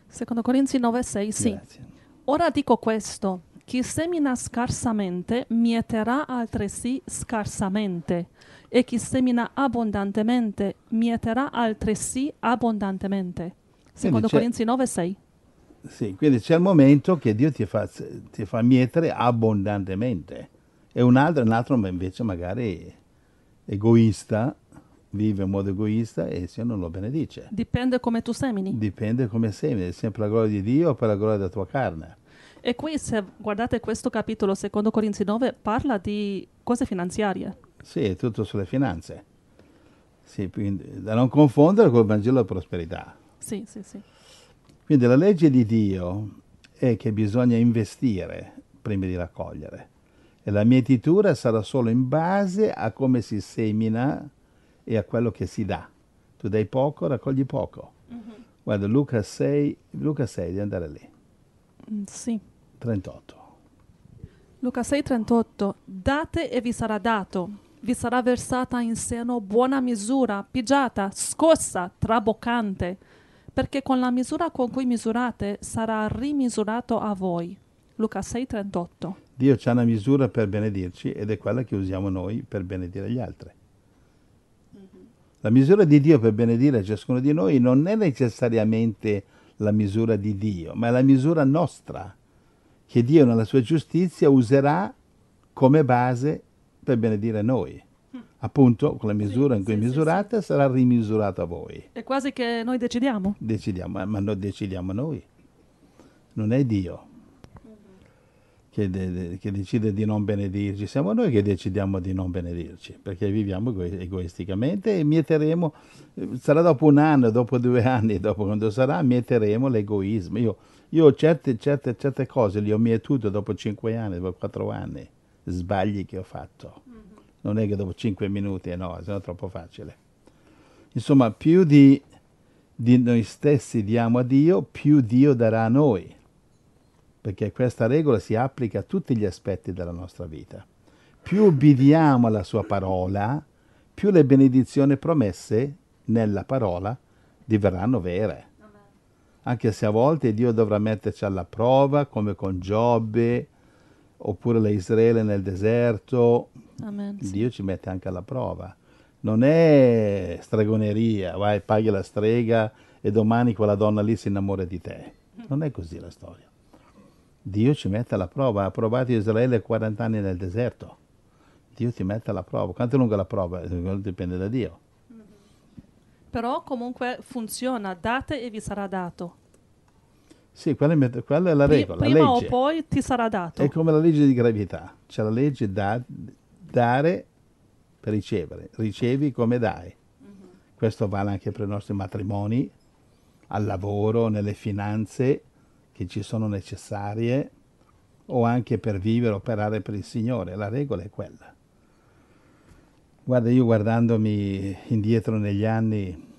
Secondo Corinzi 9,6, sì. Grazie. Ora dico questo, chi semina scarsamente mieterà altresì scarsamente e chi semina abbondantemente mieterà altresì abbondantemente. Secondo Corinzi 9,6. Sì, quindi c'è il momento che Dio ti fa, ti fa mietere abbondantemente e un altro, un altro invece magari egoista vive in modo egoista e il Signore non lo benedice. Dipende come tu semini. Dipende come semini, è sempre la gloria di Dio o per la gloria della tua carne. E qui se guardate questo capitolo, secondo Corinzi 9, parla di cose finanziarie. Sì, è tutto sulle finanze. Sì, da non confondere con il Vangelo della prosperità. Sì, sì, sì. Quindi la legge di Dio è che bisogna investire prima di raccogliere. E la mietitura sarà solo in base a come si semina e a quello che si dà. Tu dai poco, raccogli poco. Mm-hmm. Guarda, Luca 6, Luca 6, di andare lì. Mm, sì. 38. Luca 6, 38. Date e vi sarà dato. Vi sarà versata in seno buona misura, pigiata, scossa, traboccante, perché con la misura con cui misurate sarà rimisurato a voi. Luca 6,38. Dio ha una misura per benedirci ed è quella che usiamo noi per benedire gli altri. La misura di Dio per benedire ciascuno di noi non è necessariamente la misura di Dio, ma è la misura nostra, che Dio nella sua giustizia userà come base per benedire noi. Mm. Appunto, con la misura sì, in cui sì, misurate sì, sarà rimisurata a voi. È quasi che noi decidiamo. Decidiamo, ma, ma decidiamo noi. Non è Dio che, de- che, decide di non benedirci, siamo noi che decidiamo di non benedirci, perché viviamo ego- egoisticamente e mieteremo, sarà dopo un anno, dopo due anni, dopo quando sarà, mieteremo l'egoismo. Io, io certe, certe, certe, cose le ho mietute dopo cinque anni, dopo quattro anni, sbagli che ho fatto. Mm-hmm. Non è che dopo cinque minuti, no, sennò è troppo facile. Insomma, più di, di noi stessi diamo a Dio, più Dio darà a noi perché questa regola si applica a tutti gli aspetti della nostra vita. Più obbediamo alla sua parola, più le benedizioni promesse nella parola diverranno vere. Anche se a volte Dio dovrà metterci alla prova, come con Giobbe, oppure le Israele nel deserto, Amen, sì. Dio ci mette anche alla prova. Non è stregoneria, vai, paghi la strega e domani quella donna lì si innamora di te. Non è così la storia. Dio ci mette alla prova, ha provato Israele 40 anni nel deserto. Dio ti mette alla prova. Quanto è lunga la prova? Eh, dipende da Dio. Però comunque funziona, date e vi sarà dato. Sì, quella è, quella è la regola. Prima la o poi ti sarà dato. È come la legge di gravità. C'è la legge da dare per ricevere. Ricevi come dai. Mhm. Questo vale anche per i nostri matrimoni, al lavoro, nelle finanze che ci sono necessarie o anche per vivere, operare per il Signore. La regola è quella. Guarda, io guardandomi indietro negli anni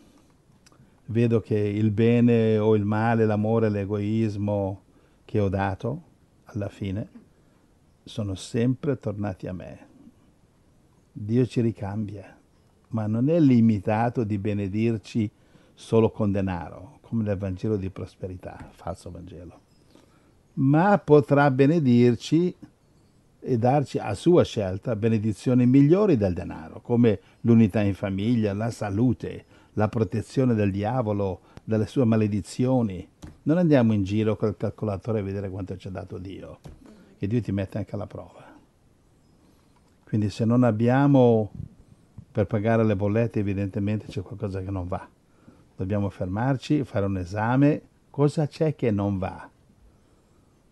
vedo che il bene o il male, l'amore, l'egoismo che ho dato alla fine sono sempre tornati a me. Dio ci ricambia, ma non è limitato di benedirci solo con denaro come nel Vangelo di prosperità, falso Vangelo, ma potrà benedirci e darci a sua scelta benedizioni migliori del denaro, come l'unità in famiglia, la salute, la protezione del diavolo, dalle sue maledizioni. Non andiamo in giro col calcolatore a vedere quanto ci ha dato Dio, che Dio ti mette anche alla prova. Quindi se non abbiamo per pagare le bollette, evidentemente c'è qualcosa che non va dobbiamo fermarci, fare un esame, cosa c'è che non va?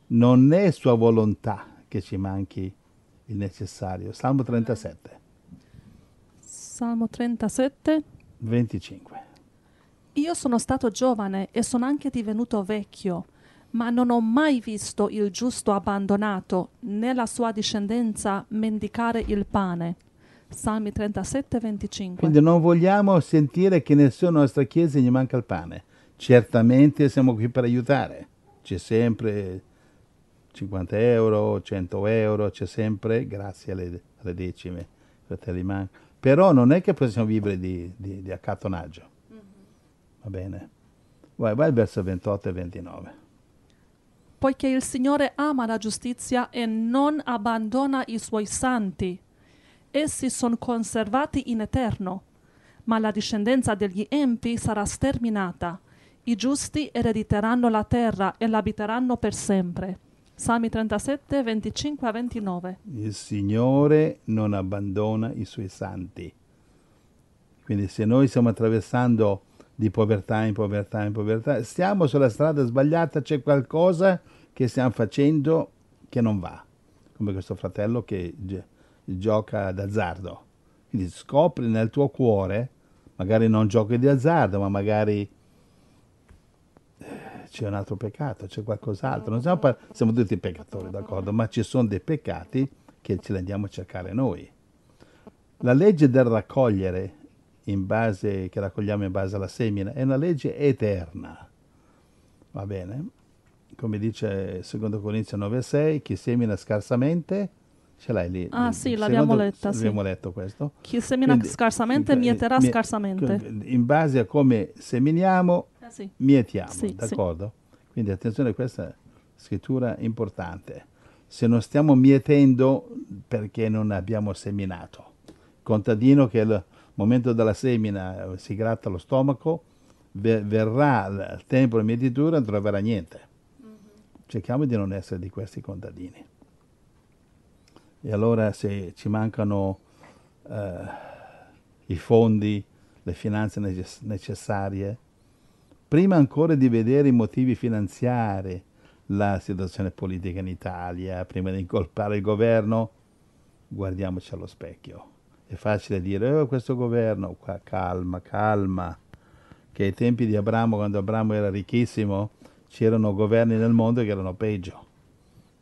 Non è sua volontà che ci manchi il necessario. Salmo 37. Salmo 37. 25. Io sono stato giovane e sono anche divenuto vecchio, ma non ho mai visto il giusto abbandonato, né la sua discendenza mendicare il pane. Salmi 37, 25. Quindi non vogliamo sentire che nessuno nessuna nostra chiesa gli manca il pane. Certamente siamo qui per aiutare. C'è sempre 50 euro, 100 euro, c'è sempre, grazie alle, alle decime, fratelli man. Però non è che possiamo vivere di, di, di accattonaggio. Mm-hmm. Va bene. Vai, vai verso 28 e 29 poiché il Signore ama la giustizia e non abbandona i suoi santi essi sono conservati in eterno, ma la discendenza degli empi sarà sterminata. I giusti erediteranno la terra e l'abiteranno per sempre. Salmi 37, 25 a 29. Il Signore non abbandona i suoi santi. Quindi se noi stiamo attraversando di povertà in povertà in povertà, stiamo sulla strada sbagliata, c'è qualcosa che stiamo facendo che non va. Come questo fratello che gioca d'azzardo. Quindi scopri nel tuo cuore, magari non giochi di azzardo, ma magari eh, c'è un altro peccato, c'è qualcos'altro. Non siamo, par- siamo tutti peccatori, d'accordo, ma ci sono dei peccati che ce li andiamo a cercare noi. La legge del raccogliere, base, che raccogliamo in base alla semina, è una legge eterna. Va bene? Come dice 2 Corinzi 9,6, chi semina scarsamente Ce l'hai lì? Ah sì, l'abbiamo letta. Abbiamo sì. letto questo. Chi semina Quindi, scarsamente mieterà mi, scarsamente. In base a come seminiamo, eh sì. mietiamo, sì, d'accordo? Quindi attenzione, a questa scrittura importante. Se non stiamo mietendo perché non abbiamo seminato. Contadino che al momento della semina eh, si gratta lo stomaco, verrà il tempo di mietitura e non troverà niente. Mm-hmm. Cerchiamo di non essere di questi contadini. E allora se ci mancano eh, i fondi, le finanze necess- necessarie, prima ancora di vedere i motivi finanziari, la situazione politica in Italia, prima di incolpare il governo, guardiamoci allo specchio. È facile dire, oh, questo governo, qua, calma, calma, che ai tempi di Abramo, quando Abramo era ricchissimo, c'erano governi nel mondo che erano peggio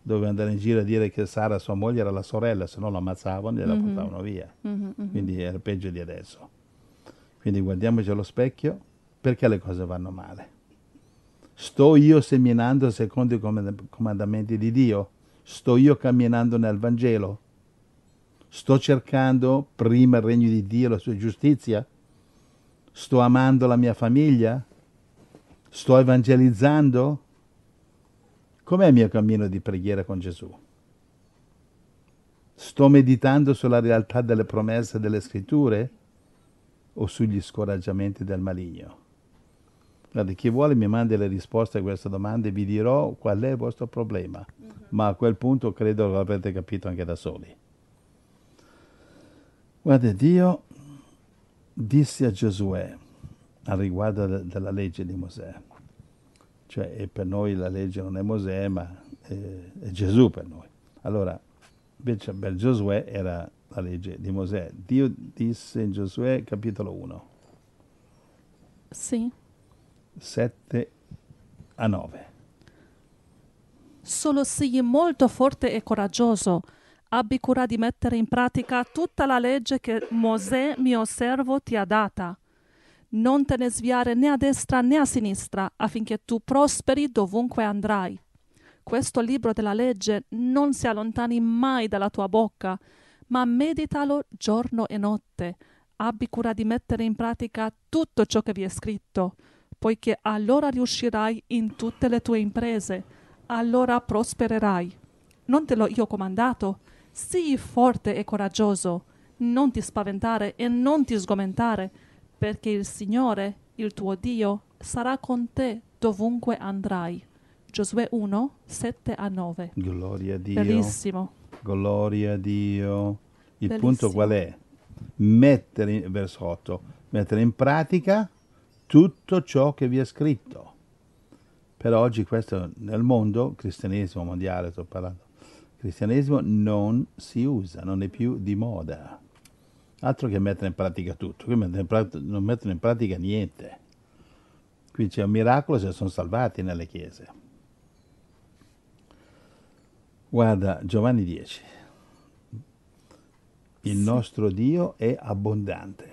doveva andare in giro a dire che Sara, sua moglie, era la sorella, se no la ammazzavano e la mm-hmm. portavano via. Mm-hmm, mm-hmm, Quindi era peggio di adesso. Quindi guardiamoci allo specchio, perché le cose vanno male? Sto io seminando secondo i comandamenti di Dio? Sto io camminando nel Vangelo? Sto cercando prima il regno di Dio e la sua giustizia? Sto amando la mia famiglia? Sto evangelizzando? Com'è il mio cammino di preghiera con Gesù? Sto meditando sulla realtà delle promesse delle scritture o sugli scoraggiamenti del maligno? Guardate, chi vuole mi mandi le risposte a queste domande e vi dirò qual è il vostro problema. Mm-hmm. Ma a quel punto credo che l'avrete capito anche da soli. Guarda, Dio disse a Giosuè al riguardo de- della legge di Mosè, cioè, per noi la legge non è Mosè, ma è, è Gesù per noi. Allora, invece per Giosuè era la legge di Mosè. Dio disse in Giosuè, capitolo 1. Sì. 7 a 9. Solo sii molto forte e coraggioso. Abbi cura di mettere in pratica tutta la legge che Mosè, mio servo, ti ha data non te ne sviare né a destra né a sinistra, affinché tu prosperi dovunque andrai. Questo libro della legge non si allontani mai dalla tua bocca, ma meditalo giorno e notte. Abbi cura di mettere in pratica tutto ciò che vi è scritto, poiché allora riuscirai in tutte le tue imprese, allora prospererai. Non te l'ho io comandato? Sii forte e coraggioso. Non ti spaventare e non ti sgomentare perché il Signore, il tuo Dio, sarà con te dovunque andrai. Giosuè 1, 7 a 9. Gloria a Dio. Bellissimo. Gloria a Dio. Il Bellissimo. punto qual è? Mettere in, verso 8, mettere in pratica tutto ciò che vi è scritto. Per oggi questo nel mondo, cristianesimo mondiale, sto parlando, cristianesimo non si usa, non è più di moda Altro che mettere in pratica tutto, qui mettere pratica, non mettono in pratica niente. Qui c'è un miracolo se sono salvati nelle chiese. Guarda Giovanni 10. Il sì. nostro Dio è abbondante.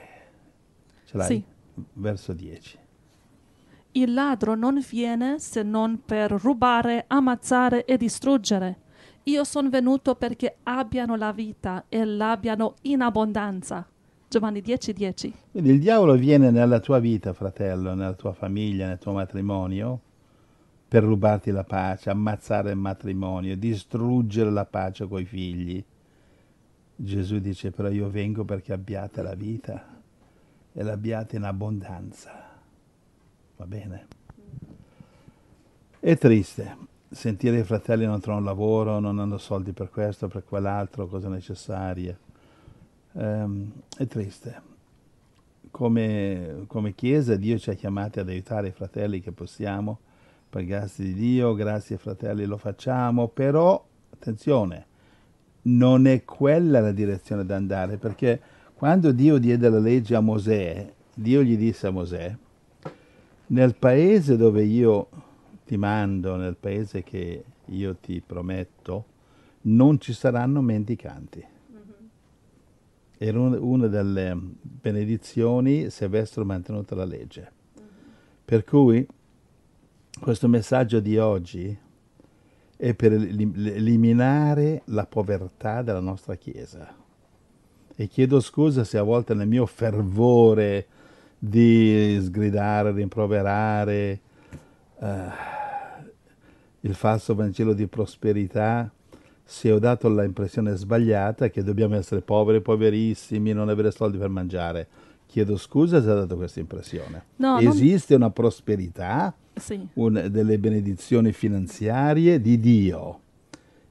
Ce l'hai? Sì. Verso 10. Il ladro non viene se non per rubare, ammazzare e distruggere. Io sono venuto perché abbiano la vita e l'abbiano in abbondanza. Giovanni 10, 10. Quindi il diavolo viene nella tua vita, fratello, nella tua famiglia, nel tuo matrimonio, per rubarti la pace, ammazzare il matrimonio, distruggere la pace coi figli. Gesù dice però io vengo perché abbiate la vita e l'abbiate in abbondanza. Va bene? È triste sentire che i fratelli non trovano lavoro, non hanno soldi per questo, per quell'altro, cose necessarie. Um, è triste. Come, come, Chiesa Dio ci ha chiamati ad aiutare i fratelli che possiamo, per grazie di Dio, grazie fratelli lo facciamo, però attenzione, non è quella la direzione da andare, perché quando Dio diede la legge a Mosè, Dio gli disse a Mosè, nel paese dove io ti mando nel paese che io ti prometto, non ci saranno mendicanti. Mm-hmm. Era un, una delle benedizioni se avessero mantenuto la legge. Mm-hmm. Per cui questo messaggio di oggi è per eliminare la povertà della nostra Chiesa. E chiedo scusa se a volte nel mio fervore di sgridare, rimproverare, uh, il falso Vangelo di prosperità se ho dato l'impressione sbagliata che dobbiamo essere poveri, poverissimi, non avere soldi per mangiare. Chiedo scusa se ho dato questa impressione. No, Esiste non... una prosperità, sì. un, delle benedizioni finanziarie di Dio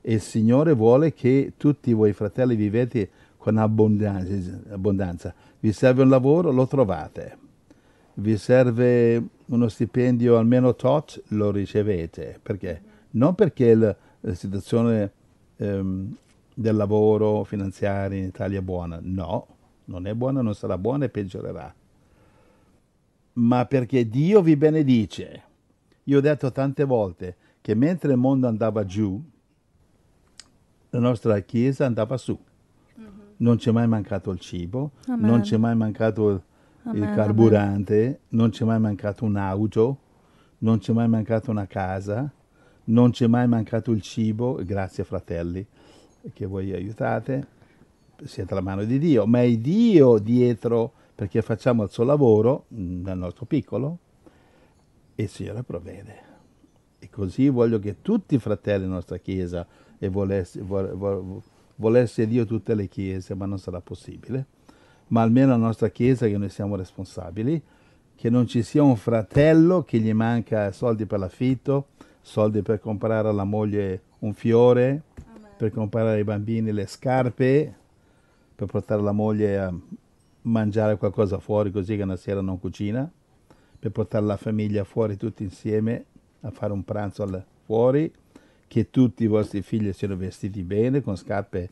e il Signore vuole che tutti voi fratelli vivete con abbondanza. abbondanza. Vi serve un lavoro, lo trovate. Vi serve uno stipendio almeno tot lo ricevete, perché? Non perché la, la situazione ehm, del lavoro finanziario in Italia è buona, no, non è buona, non sarà buona e peggiorerà, ma perché Dio vi benedice. Io ho detto tante volte che mentre il mondo andava giù, la nostra Chiesa andava su. Mm-hmm. Non ci è mai mancato il cibo, Amen. non ci è mai mancato il il carburante, non ci è mai mancato un'auto, non ci è mai mancata una casa, non ci è mai mancato il cibo, grazie fratelli che voi aiutate, siete la mano di Dio, ma è Dio dietro perché facciamo il suo lavoro nel mm, nostro piccolo e il Signore provvede. E così voglio che tutti i fratelli della nostra Chiesa e volesse, volesse Dio tutte le Chiese, ma non sarà possibile ma almeno la nostra Chiesa che noi siamo responsabili, che non ci sia un fratello che gli manca soldi per l'affitto, soldi per comprare alla moglie un fiore, Amen. per comprare ai bambini le scarpe, per portare la moglie a mangiare qualcosa fuori così che una sera non cucina, per portare la famiglia fuori tutti insieme a fare un pranzo fuori, che tutti i vostri figli siano vestiti bene, con scarpe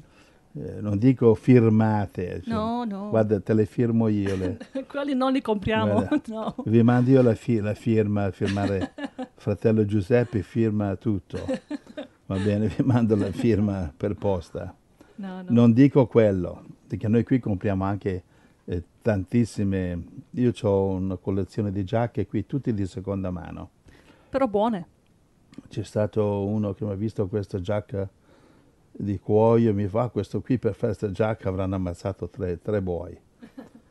eh, non dico firmate, cioè, no, no. guarda te le firmo io. Le... Quelli non li compriamo, guarda, no. Vi mando io la, fi- la firma, firmare fratello Giuseppe firma tutto, va bene, vi mando la firma per posta. No, no. Non dico quello, perché noi qui compriamo anche eh, tantissime, io ho una collezione di giacche qui, tutte di seconda mano. Però buone. C'è stato uno che mi ha visto questa giacca di cuoio mi fa ah, questo qui per festeggiare che avranno ammazzato tre, tre buoi.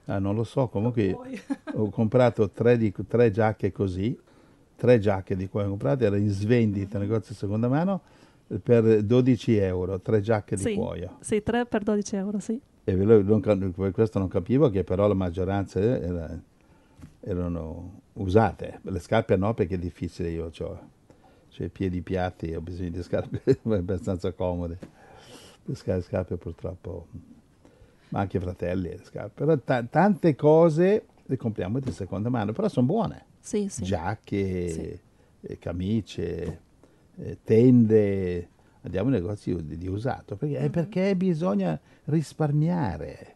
Ah, eh, non lo so, comunque ho comprato tre, di, tre, giacche così, tre giacche di cuoio comprate, era in svendita, mm-hmm. negozio di seconda mano, per 12 euro, tre giacche sì, di cuoio. Sì, tre per 12 euro, sì. E non, questo non capivo che però la maggioranza era, erano usate, le scarpe no perché è difficile io ho cioè piedi piatti, ho bisogno di scarpe abbastanza comode. Le scarpe, purtroppo, ma anche fratelli le scarpe. Però t- tante cose le compriamo di seconda mano, però sono buone. Sì, sì. Giacche, sì. Eh, camicie, eh, tende. Andiamo in negozi di, di usato, perché, mm-hmm. perché bisogna risparmiare.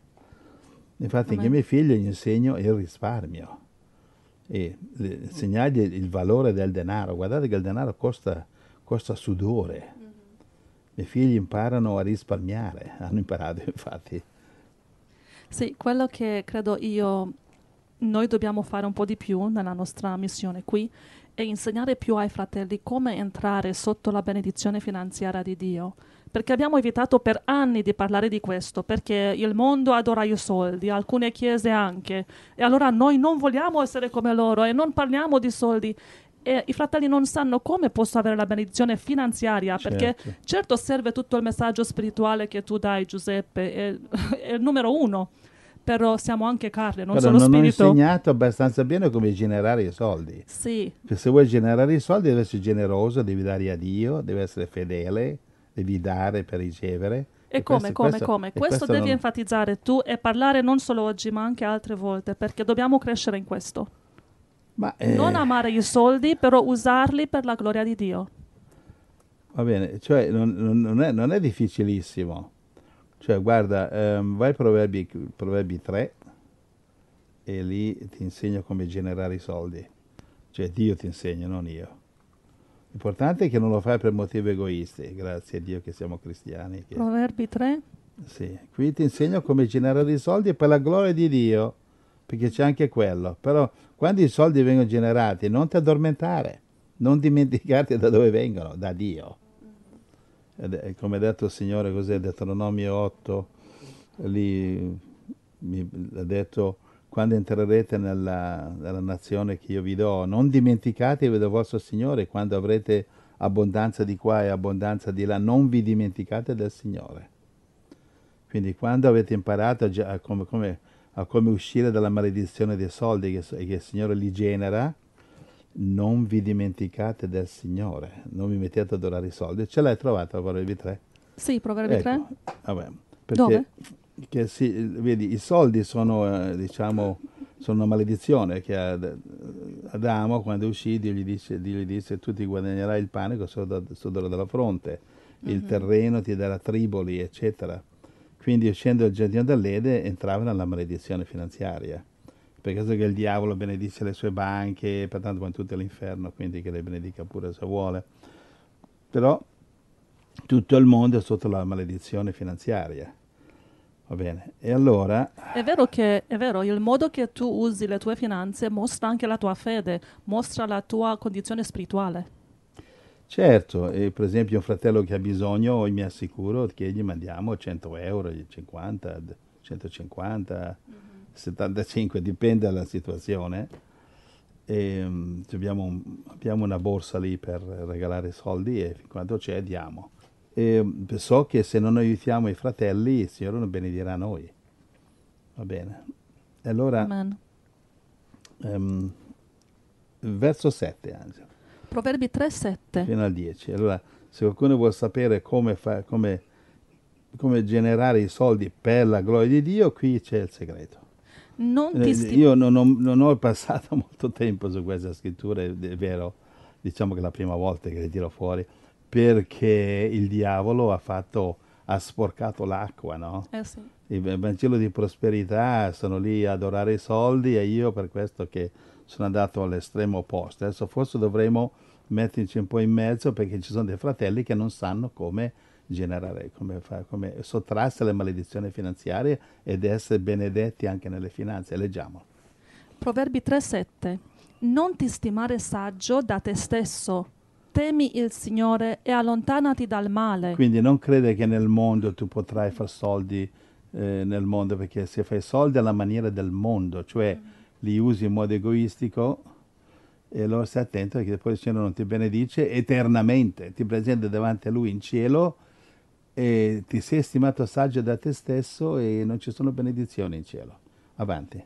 Infatti Come... anche a miei figli gli insegno il risparmio e segnargli il valore del denaro. Guardate che il denaro costa, costa sudore. Mm-hmm. I figli imparano a risparmiare, hanno imparato infatti. Sì, quello che credo io noi dobbiamo fare un po' di più nella nostra missione qui è insegnare più ai fratelli come entrare sotto la benedizione finanziaria di Dio perché abbiamo evitato per anni di parlare di questo, perché il mondo adora i soldi, alcune chiese anche, e allora noi non vogliamo essere come loro e non parliamo di soldi. E i fratelli non sanno come posso avere la benedizione finanziaria, certo. perché certo serve tutto il messaggio spirituale che tu dai Giuseppe, è, è il numero uno però siamo anche carne, non però solo non spirito. Però non ho insegnato abbastanza bene come generare i soldi. Sì. Perché se vuoi generare i soldi devi essere generoso, devi dare a Dio, devi essere fedele, devi dare per ricevere. E, e come, questo, come, questo, come? Questo, questo devi non... enfatizzare tu e parlare non solo oggi ma anche altre volte perché dobbiamo crescere in questo. Ma, eh... Non amare i soldi, però usarli per la gloria di Dio. Va bene, cioè non, non, è, non è, difficilissimo. Cioè, guarda, ehm, vai a proverbi, proverbi 3 e lì ti insegno come generare i soldi. Cioè, Dio ti insegna, non io. L'importante è che non lo fai per motivi egoisti, grazie a Dio che siamo cristiani. Che... Proverbi 3? Sì, qui ti insegno come generare i soldi per la gloria di Dio, perché c'è anche quello. Però quando i soldi vengono generati, non ti addormentare, non dimenticarti da dove vengono, da Dio. È, come ha detto il Signore, cos'è? Deuteronomio 8, lì mi ha detto quando entrerete nella, nella, nazione che io vi do, non dimenticatevi del vostro Signore quando avrete abbondanza di qua e abbondanza di là, non vi dimenticate del Signore. Quindi quando avete imparato a come, come, a come uscire dalla maledizione dei soldi che, che il Signore li genera, non vi dimenticate del Signore, non vi mettete ad adorare i soldi. Ce l'hai trovata, Proverbi 3? Sì, Proverbi ecco, 3. Vabbè, perché Dove? che si, vedi, i soldi sono, eh, diciamo, sono una maledizione che Adamo quando uscì Dio gli disse, gli disse tu ti guadagnerai il pane con il sudore della fronte, il mm-hmm. terreno ti darà triboli, eccetera. Quindi uscendo dal giardino dell'Ede entrava nella maledizione finanziaria, per so che il diavolo benedisse le sue banche, pertanto va in tutto l'inferno, quindi che le benedica pure se vuole. Però tutto il mondo è sotto la maledizione finanziaria Va bene, e allora... È vero che è vero, il modo che tu usi le tue finanze mostra anche la tua fede, mostra la tua condizione spirituale. Certo, e per esempio un fratello che ha bisogno, mi assicuro che gli mandiamo 100 euro, 50, 150, mm-hmm. 75, dipende dalla situazione. E, um, abbiamo, un, abbiamo, una borsa lì per regalare soldi e fin quando c'è diamo eh, so che se non aiutiamo i fratelli il Signore non benedirà noi. Va bene. Allora, um, verso 7, Angelo. Proverbi 3, 7. Fino al 10. Allora, se qualcuno vuole sapere come, fa, come, come generare i soldi per la gloria di Dio, qui c'è il segreto. Non eh, ti eh, Io non ho, non ho, passato molto tempo su questa scrittura, è vero, diciamo che è la prima volta che le tiro fuori perché il diavolo ha, fatto, ha sporcato l'acqua, no? Eh sì. Il Vangelo di prosperità sono lì a adorare i soldi e io per questo che sono andato all'estremo opposto. Adesso forse dovremmo metterci un po' in mezzo perché ci sono dei fratelli che non sanno come generare, come, come sottrarsi alle maledizioni finanziarie ed essere benedetti anche nelle finanze. Leggiamo. Proverbi 3:7. Non ti stimare saggio da te stesso, temi il Signore e allontanati dal male. Quindi non crede che nel mondo tu potrai fare soldi eh, nel mondo perché se fai soldi alla maniera del mondo, cioè mm. li usi in modo egoistico e allora stai attento perché poi il Signore non ti benedice eternamente, ti presenta davanti a Lui in cielo e ti sei stimato saggio da te stesso e non ci sono benedizioni in cielo. Avanti.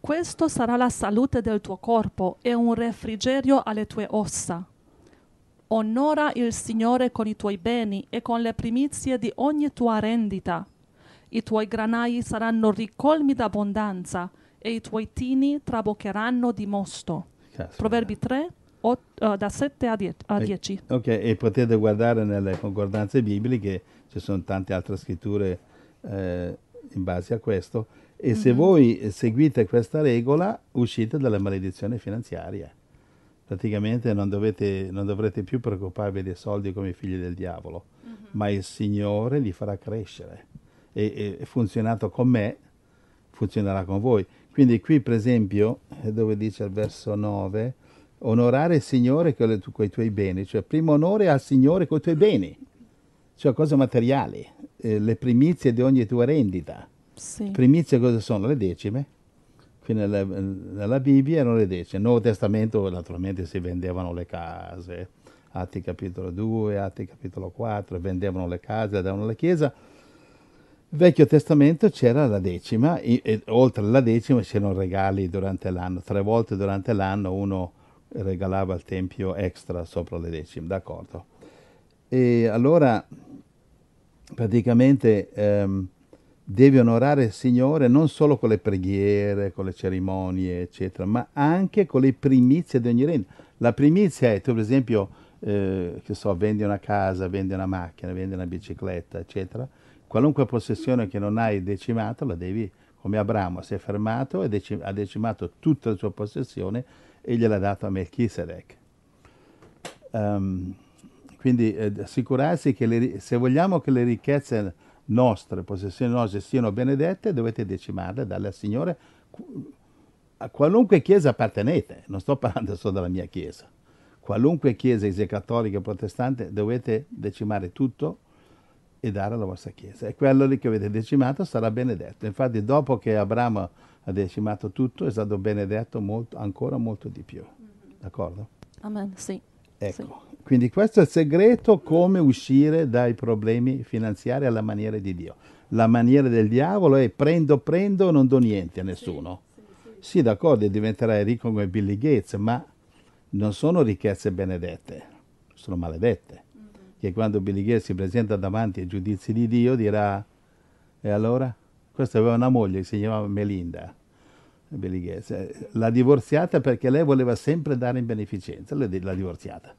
Questo sarà la salute del tuo corpo e un refrigerio alle tue ossa. Onora il Signore con i tuoi beni e con le primizie di ogni tua rendita. I tuoi granai saranno ricolmi d'abbondanza e i tuoi tini traboccheranno di mosto. Caspita. Proverbi 3, 8, uh, da 7 a 10. A eh, ok, e potete guardare nelle concordanze bibliche, ci sono tante altre scritture eh, in base a questo. E mm-hmm. se voi seguite questa regola, uscite dalla maledizione finanziaria praticamente non, dovete, non, dovrete più preoccuparvi dei soldi come i figli del diavolo, mm-hmm. ma il Signore li farà crescere. E, e funzionato con me, funzionerà con voi. Quindi qui per esempio, eh, dove dice il verso 9, onorare il Signore con, tu, i tuoi beni, cioè primo onore al Signore con i tuoi beni, cioè cose materiali, eh, le primizie di ogni tua rendita. Sì. Primizie cosa sono? Le decime qui nella, nella Bibbia erano le decine. Nel Nuovo Testamento naturalmente si vendevano le case, Atti capitolo 2, Atti capitolo 4, vendevano le case, le davano alla Chiesa. Vecchio Testamento c'era la decima e, e oltre alla decima c'erano regali durante l'anno, tre volte durante l'anno uno regalava il Tempio extra sopra le decime, d'accordo. E allora praticamente... Ehm, devi onorare il Signore non solo con le preghiere, con le cerimonie, eccetera, ma anche con le primizie di ogni regno. La primizia è, tu per esempio, eh, che so, vendi una casa, vendi una macchina, vendi una bicicletta, eccetera, qualunque possessione che non hai decimato la devi, come Abramo si è fermato e decim- ha decimato tutta la sua possessione e gliel'ha dato a Melchisedec. Um, quindi eh, assicurarsi che le, se vogliamo che le ricchezze nostre, possessioni nostre siano benedette, dovete decimarle, dalle Signore a qualunque chiesa appartenete, non sto parlando solo della mia chiesa, qualunque chiesa, sia cattolica o protestante, dovete decimare tutto e dare alla vostra chiesa. E quello lì che avete decimato sarà benedetto. Infatti dopo che Abramo ha decimato tutto, è stato benedetto molto, ancora molto di più. D'accordo? Amen, sì. Ecco, sì. Quindi questo è il segreto come uscire dai problemi finanziari alla maniera di Dio. La maniera del diavolo è prendo, prendo, non do niente a nessuno. Sì, sì, sì. sì d'accordo, diventerai ricco come Billy Gates, ma non sono ricchezze benedette, sono maledette. Che quando Billy Gates si presenta davanti ai giudizi di Dio dirà, e allora? Questo aveva una moglie che si chiamava Melinda. Billy Gates, eh, l'ha divorziata perché lei voleva sempre dare in beneficenza, l'ha divorziata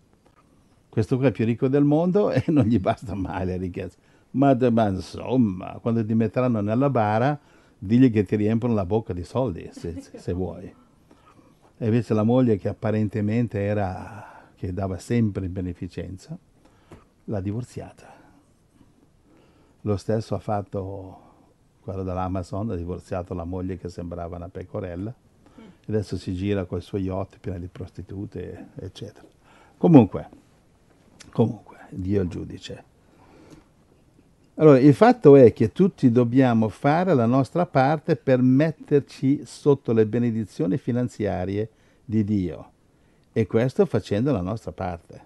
questo qua è più ricco del mondo e non gli basta mai la ricchezza. Ma, ma insomma, quando ti metteranno nella bara, digli che ti riempiono la bocca di soldi, se, se vuoi. E invece la moglie che apparentemente era, che dava sempre in beneficenza, l'ha divorziata. Lo stesso ha fatto quello dell'Amazon, ha divorziato la moglie che sembrava una pecorella, e adesso si gira con i suoi yacht pieni di prostitute, eccetera. Comunque, Comunque, Dio è il giudice. Allora, il fatto è che tutti dobbiamo fare la nostra parte per metterci sotto le benedizioni finanziarie di Dio e questo facendo la nostra parte,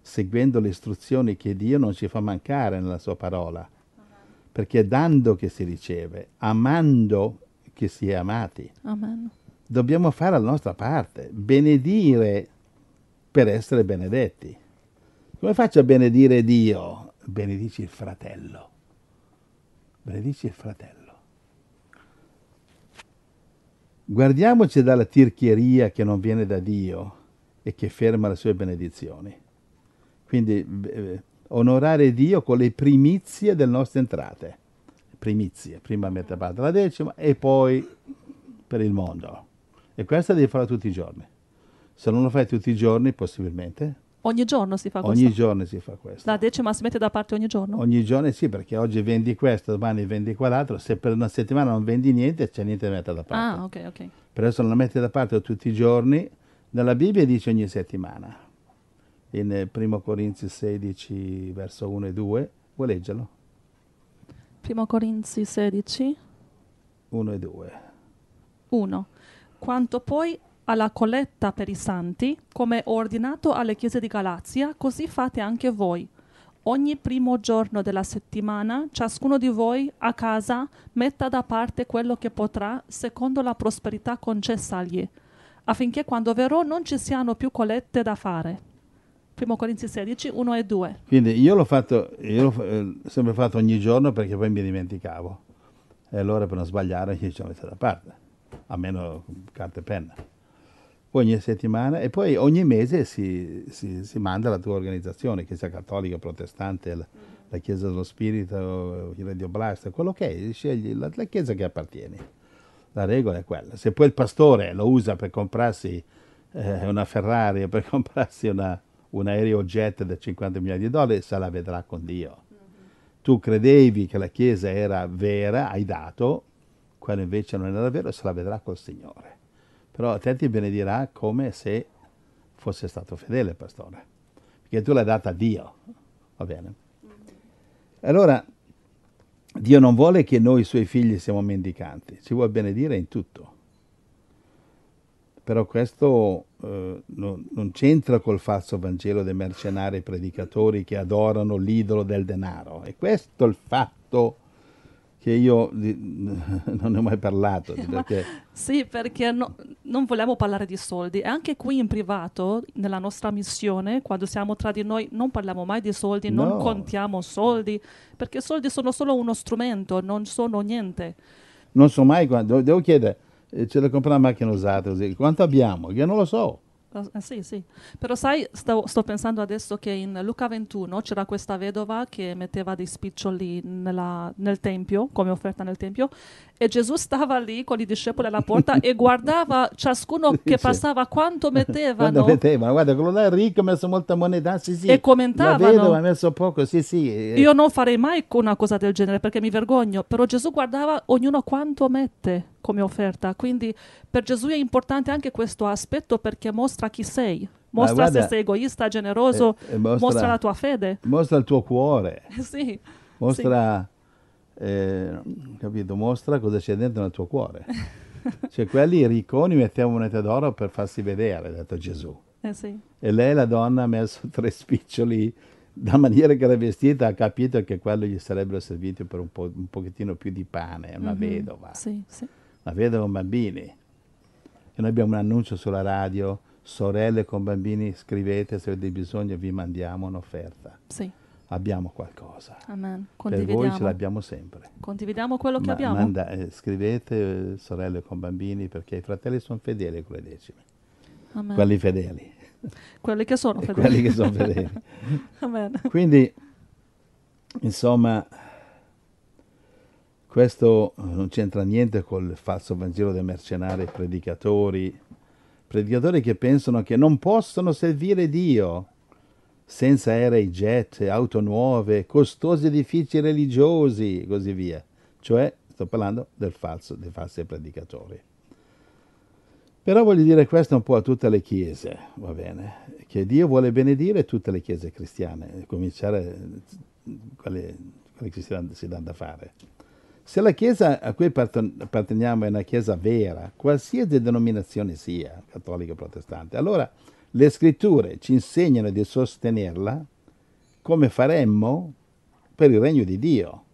seguendo le istruzioni che Dio non ci fa mancare nella sua parola, perché è dando che si riceve, amando che si è amati. Amen. Dobbiamo fare la nostra parte, benedire per essere benedetti. Come faccio a benedire Dio? Benedici il fratello. Benedici il fratello. Guardiamoci dalla tirchieria che non viene da Dio e che ferma le sue benedizioni. Quindi eh, onorare Dio con le primizie delle nostre entrate. Primizie, prima metà parte la decima e poi per il mondo. E questa devi farla tutti i giorni. Se non lo fai tutti i giorni, possibilmente, Ogni giorno si fa questo? Ogni giorno si fa questo. La decima si mette da parte ogni giorno? Ogni giorno sì, perché oggi vendi questo, domani vendi quell'altro. Se per una settimana non vendi niente, c'è niente da mettere da parte. Ah, ok, ok. Per adesso non la metti da parte tutti i giorni. Nella Bibbia dice ogni settimana. In 1 eh, Corinzi 16, verso 1 e 2. Vuoi leggerlo? 1 Corinzi 16. 1 e 2. 1. Quanto poi alla colletta per i santi, come ho ordinato alle chiese di Galazia, così fate anche voi. Ogni primo giorno della settimana ciascuno di voi a casa metta da parte quello che potrà secondo la prosperità concessagli, affinché quando verrò non ci siano più colette da fare. 1 Corinzi 16, 1 e 2. Quindi io l'ho fatto, io l'ho eh, sempre fatto ogni giorno perché poi mi dimenticavo. E allora per non sbagliare ci ho messo da parte, a meno carta e penna ogni settimana e poi ogni mese si, si, si manda la tua organizzazione, che sia cattolica, protestante, la, la Chiesa dello Spirito, il Radio radioblast, quello che è, scegli la, la, Chiesa che appartieni. La regola è quella. Se poi il pastore lo usa per comprarsi eh, una Ferrari o per comprarsi una, un aereo jet da 50 milioni di dollari, se la vedrà con Dio. Mm-hmm. Tu credevi che la Chiesa era vera, hai dato, quella invece non era vero, se la vedrà col Signore però te ti benedirà come se fosse stato fedele pastore, perché tu l'hai data a Dio, va bene? Allora, Dio non vuole che noi suoi figli siamo mendicanti, ci vuole benedire in tutto. Però questo eh, non, non c'entra col falso Vangelo dei mercenari predicatori che adorano l'idolo del denaro. E questo è il fatto che io di, non ne ho mai parlato. Perché sì, perché no, non vogliamo parlare di soldi. E anche qui in privato, nella nostra missione, quando siamo tra di noi, non parliamo mai di soldi, no. non contiamo soldi, perché i soldi sono solo uno strumento, non sono niente. Non so mai quando, devo chiedere, eh, ce la comprare una macchina usata così, quanto abbiamo? Io non lo so. Eh, sì, sì. Però sai, sto, sto, pensando adesso che in Luca 21 c'era questa vedova che metteva dei spiccioli nella, nel tempio, come offerta nel tempio, e Gesù stava lì con i discepoli alla porta e guardava ciascuno che passava quanto mettevano. Quando metteva, guarda, quello là è ricco, ha messo molta moneta, sì, sì. E commentavano. La vedova ha messo poco, sì, sì. Io non farei mai una cosa del genere perché mi vergogno, però Gesù guardava ognuno quanto mette come offerta. Quindi per Gesù è importante anche questo aspetto perché mostra chi sei. Mostra guarda, se sei egoista, generoso, eh, eh, mostra, mostra, la tua fede. Mostra il tuo cuore. sì. Mostra, sì. Eh, capito, mostra cosa c'è dentro nel tuo cuore. cioè quelli ricconi mettiamo monete d'oro per farsi vedere, ha detto Gesù. Eh, sì. E lei, la donna, ha messo tre spiccioli da maniera che era vestita ha capito che quello gli sarebbero serviti per un, po- un pochettino più di pane, una mm-hmm. vedova. Sì, sì ma vedono bambini. E noi abbiamo un annuncio sulla radio, sorelle con bambini, scrivete se avete bisogno, vi mandiamo un'offerta. Sì. Abbiamo qualcosa. Amen. Per voi ce l'abbiamo sempre. Condividiamo quello che Ma, abbiamo. Manda, eh, scrivete eh, sorelle con bambini perché i fratelli sono fedeli con le decime. Amen. Quelli fedeli. Quelli che sono fedeli. Quelli che sono fedeli. Quindi, insomma, questo eh, non c'entra niente col falso Vangelo dei mercenari predicatori, predicatori che pensano che non possono servire Dio senza aerei jet, auto nuove, costosi edifici religiosi e così via. Cioè, sto parlando del falso, dei falsi predicatori. Però voglio dire questo un po' a tutte le chiese, va bene? Che Dio vuole benedire tutte le chiese cristiane, cominciare eh, quelle, quelle che si danno da fare. Se la Chiesa a cui apparteniamo è una Chiesa vera, qualsiasi denominazione sia, cattolica o protestante, allora le scritture ci insegnano di sostenerla come faremmo per il regno di Dio.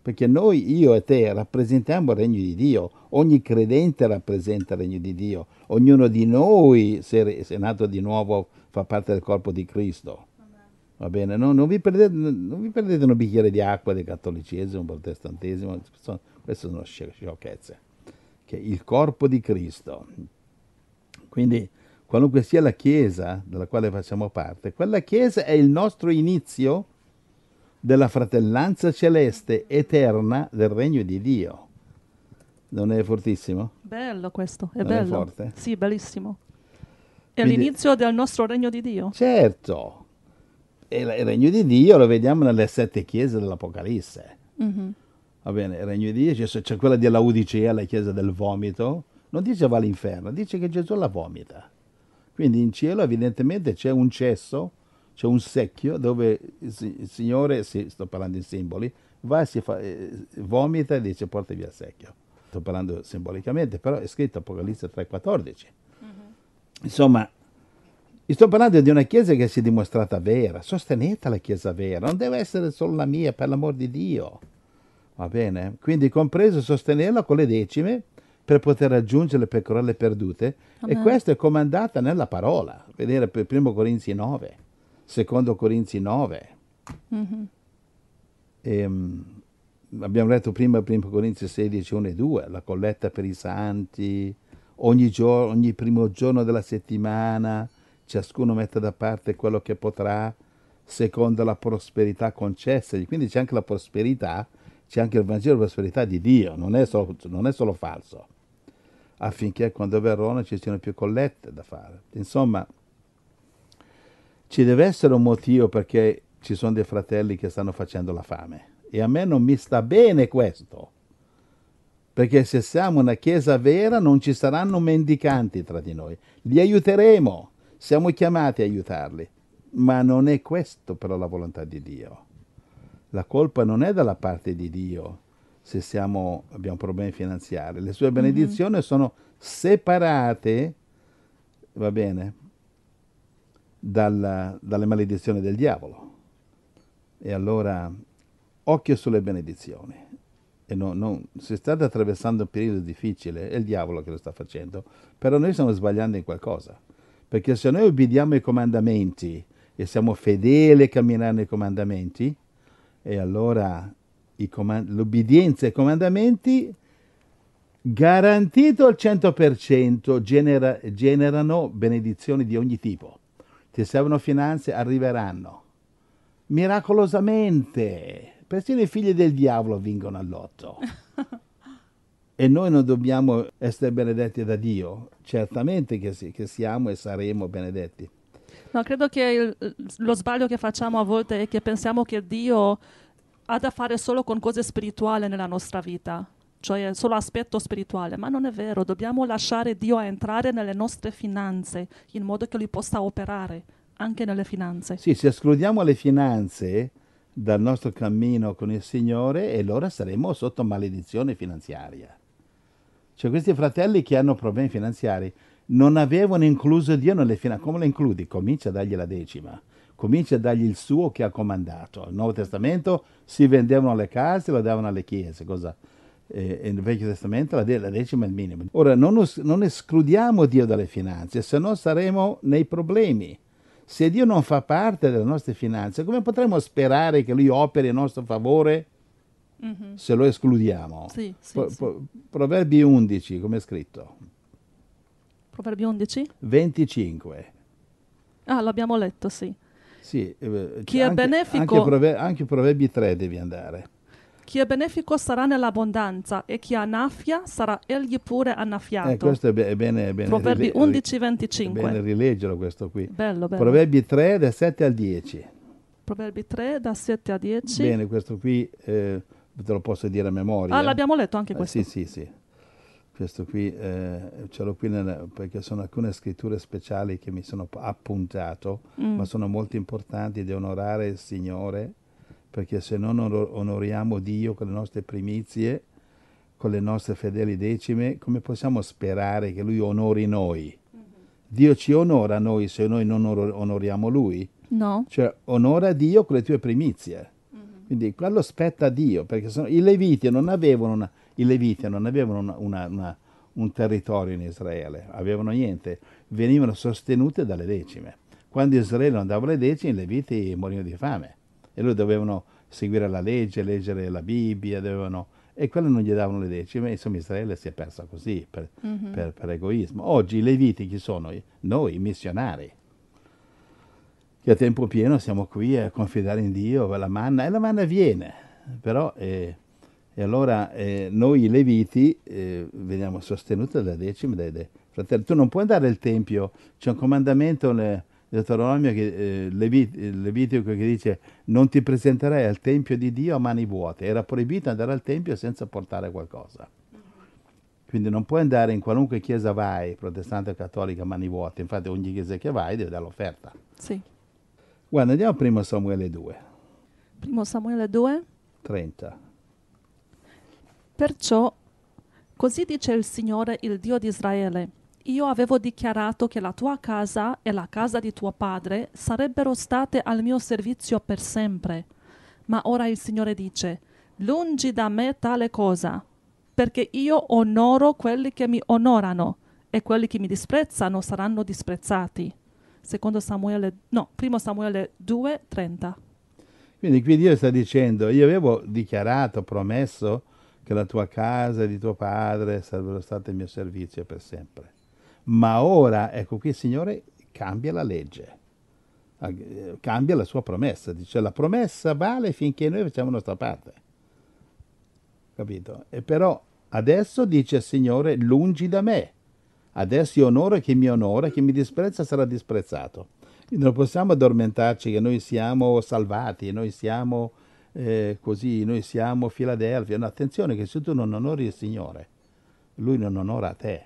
Perché noi, io e te, rappresentiamo il regno di Dio, ogni credente rappresenta il regno di Dio, ognuno di noi, se è nato di nuovo, fa parte del corpo di Cristo. Va bene, no? non, vi perdete, non, vi perdete, un bicchiere di acqua del cattolicesimo, protestantesimo, queste sono sciocchezze. Che il corpo di Cristo. Quindi, qualunque sia la Chiesa della quale facciamo parte, quella Chiesa è il nostro inizio della fratellanza celeste eterna del regno di Dio. Non è fortissimo? Bello questo, è non bello. È forte? Sì, bellissimo. È Quindi, l'inizio del nostro regno di Dio. Certo, e il regno di Dio lo vediamo nelle sette chiese dell'Apocalisse. Mm-hmm. Va bene, il regno di Dio, c'è, c'è quella della Udicea, la chiesa del vomito, non dice va all'inferno, dice che Gesù la vomita. Quindi in cielo evidentemente c'è un cesso, c'è un secchio dove il Signore, sì, sto parlando in simboli, va e si fa, eh, vomita e dice porta via il secchio. Sto parlando simbolicamente, però è scritto Apocalisse 3,14. Mm-hmm. Insomma, vi sto parlando di una chiesa che si è dimostrata vera, sostenete la chiesa vera, non deve essere solo la mia, per l'amor di Dio. Va bene? Quindi compreso sostenerla con le decime per poter raggiungere le pecorelle perdute ah, e beh. questo è comandata nella parola, vedere per 1 Corinzi 9, 2 Corinzi 9. Mm-hmm. E, um, abbiamo letto prima 1 Corinzi 16, 1 e 2, la colletta per i santi, ogni, giorno, ogni primo giorno della settimana, ciascuno mette da parte quello che potrà secondo la prosperità concessa. Quindi c'è anche la prosperità, c'è anche il Vangelo della prosperità di Dio, non è, solo, non è solo falso, affinché quando verrò non ci siano più collette da fare. Insomma, ci deve essere un motivo perché ci sono dei fratelli che stanno facendo la fame. E a me non mi sta bene questo. Perché se siamo una chiesa vera non ci saranno mendicanti tra di noi. Li aiuteremo. Siamo chiamati a aiutarli, ma non è questo però la volontà di Dio. La colpa non è dalla parte di Dio se siamo, abbiamo problemi finanziari. Le sue mhm. benedizioni mm-hmm. sono separate, va bene, dalla, dalle maledizioni del diavolo. E allora occhio sulle benedizioni. No, no, se state attraversando un periodo difficile, è il diavolo che lo sta facendo, però noi stiamo sbagliando in qualcosa. Perché se noi obbediamo ai comandamenti e siamo fedeli a camminare nei comandamenti, e allora comand- l'obbedienza ai comandamenti garantito al 100% genera- generano benedizioni di ogni tipo. Ti servono finanze, arriveranno. Miracolosamente, persino i figli del diavolo vincono all'otto. E noi non dobbiamo essere benedetti da Dio, certamente che, sì, che siamo e saremo benedetti. No, credo che il, lo sbaglio che facciamo a volte è che pensiamo che Dio ha da fare solo con cose spirituali nella nostra vita, cioè solo aspetto spirituale, ma non è vero, dobbiamo lasciare Dio entrare nelle nostre finanze in modo che Lui possa operare anche nelle finanze. Sì, se escludiamo le finanze dal nostro cammino con il Signore, allora saremo sotto maledizione finanziaria. Cioè questi fratelli che hanno problemi finanziari non avevano incluso Dio nelle finanze. Come lo includi? Comincia a dargli la decima. Comincia a dargli il suo che ha comandato. Nel Nuovo Testamento si vendevano le case e lo davano alle chiese. Cosa? Eh, nel Vecchio Testamento la, la, decima è il minimo. Ora, non, us- non escludiamo Dio dalle finanze, se no saremo nei problemi. Se Dio non fa parte delle nostre finanze, come potremmo sperare che Lui operi a nostro favore? mm-hmm. se lo escludiamo. Sì, sì, pro, pro, proverbi 11, come è scritto? Proverbi 11? 25. Ah, l'abbiamo letto, sì. Sì, eh, chi anche, è benefico... Anche, prove, anche Proverbi 3 devi andare. Chi è benefico sarà nell'abbondanza e chi annaffia sarà egli pure annaffiato. Eh, questo è, be- è bene, è bene. Proverbi rile- 11, 25. È bene rileggerlo questo qui. Bello, bello. Proverbi 3 da 7 al 10. Proverbi 3 da 7 a 10. Bene, questo qui eh, te lo posso dire a memoria. Ah, l'abbiamo letto anche eh, questo. Eh, sì, sì, sì. Questo qui eh, ce l'ho qui nella, perché sono alcune scritture speciali che mi sono appuntato, mm. ma sono molto importanti di onorare il Signore, perché se non onoriamo Dio con le nostre primizie, con le nostre fedeli decime, come possiamo sperare che Lui onori noi? Mm-hmm. Dio ci onora noi se noi non onoriamo Lui? No. Cioè, onora Dio con le tue primizie. Quindi quello spetta a Dio, perché sono, i Leviti non avevano, una, Leviti non avevano una, una, un territorio in Israele, avevano niente, venivano sostenute dalle decime. Quando Israele non dava le decime, i Leviti morivano di fame e loro dovevano seguire la legge, leggere la Bibbia, dovevano, e quello non gli davano le decime, insomma Israele si è persa così per, mm-hmm. per, per egoismo. Oggi i Leviti chi sono? Noi, i missionari che a tempo pieno siamo qui a confidare in Dio, la manna, e la manna viene, però eh, e allora eh, noi leviti eh, veniamo sostenuti dalla decima dei, dei fratelli. Tu non puoi andare al Tempio, c'è un comandamento nel Deuteronomio che, eh, Levit, Levitico che dice non ti presenterai al Tempio di Dio a mani vuote, era proibito andare al Tempio senza portare qualcosa. Quindi non puoi andare in qualunque chiesa vai, protestante o cattolica, a mani vuote. Infatti ogni chiesa che vai deve dare l'offerta. Sì. Guarda, andiamo a Primo Samuele 2. Primo Samuele 2? 30. Perciò, così dice il Signore, il Dio di Israele, io avevo dichiarato che la tua casa e la casa di tuo padre sarebbero state al mio servizio per sempre. Ma ora il Signore dice, lungi da me tale cosa, perché io onoro quelli che mi onorano e quelli che mi disprezzano saranno disprezzati secondo Samuele, no, primo Samuele 2, 30. Quindi qui Dio sta dicendo, io avevo dichiarato, promesso che la tua casa e di tuo padre sarebbero state il mio servizio per sempre. Ma ora, ecco qui, il Signore, cambia la legge, eh, cambia la sua promessa. Dice, la promessa vale finché noi facciamo la nostra parte. Capito? E però adesso dice, Signore, lungi da me Adesso io onoro chi mi onora, chi mi disprezza sarà disprezzato. non possiamo addormentarci che noi siamo salvati, noi siamo eh, così, noi siamo Filadelfia. No, attenzione che se tu non onori il Signore, Lui non onora te.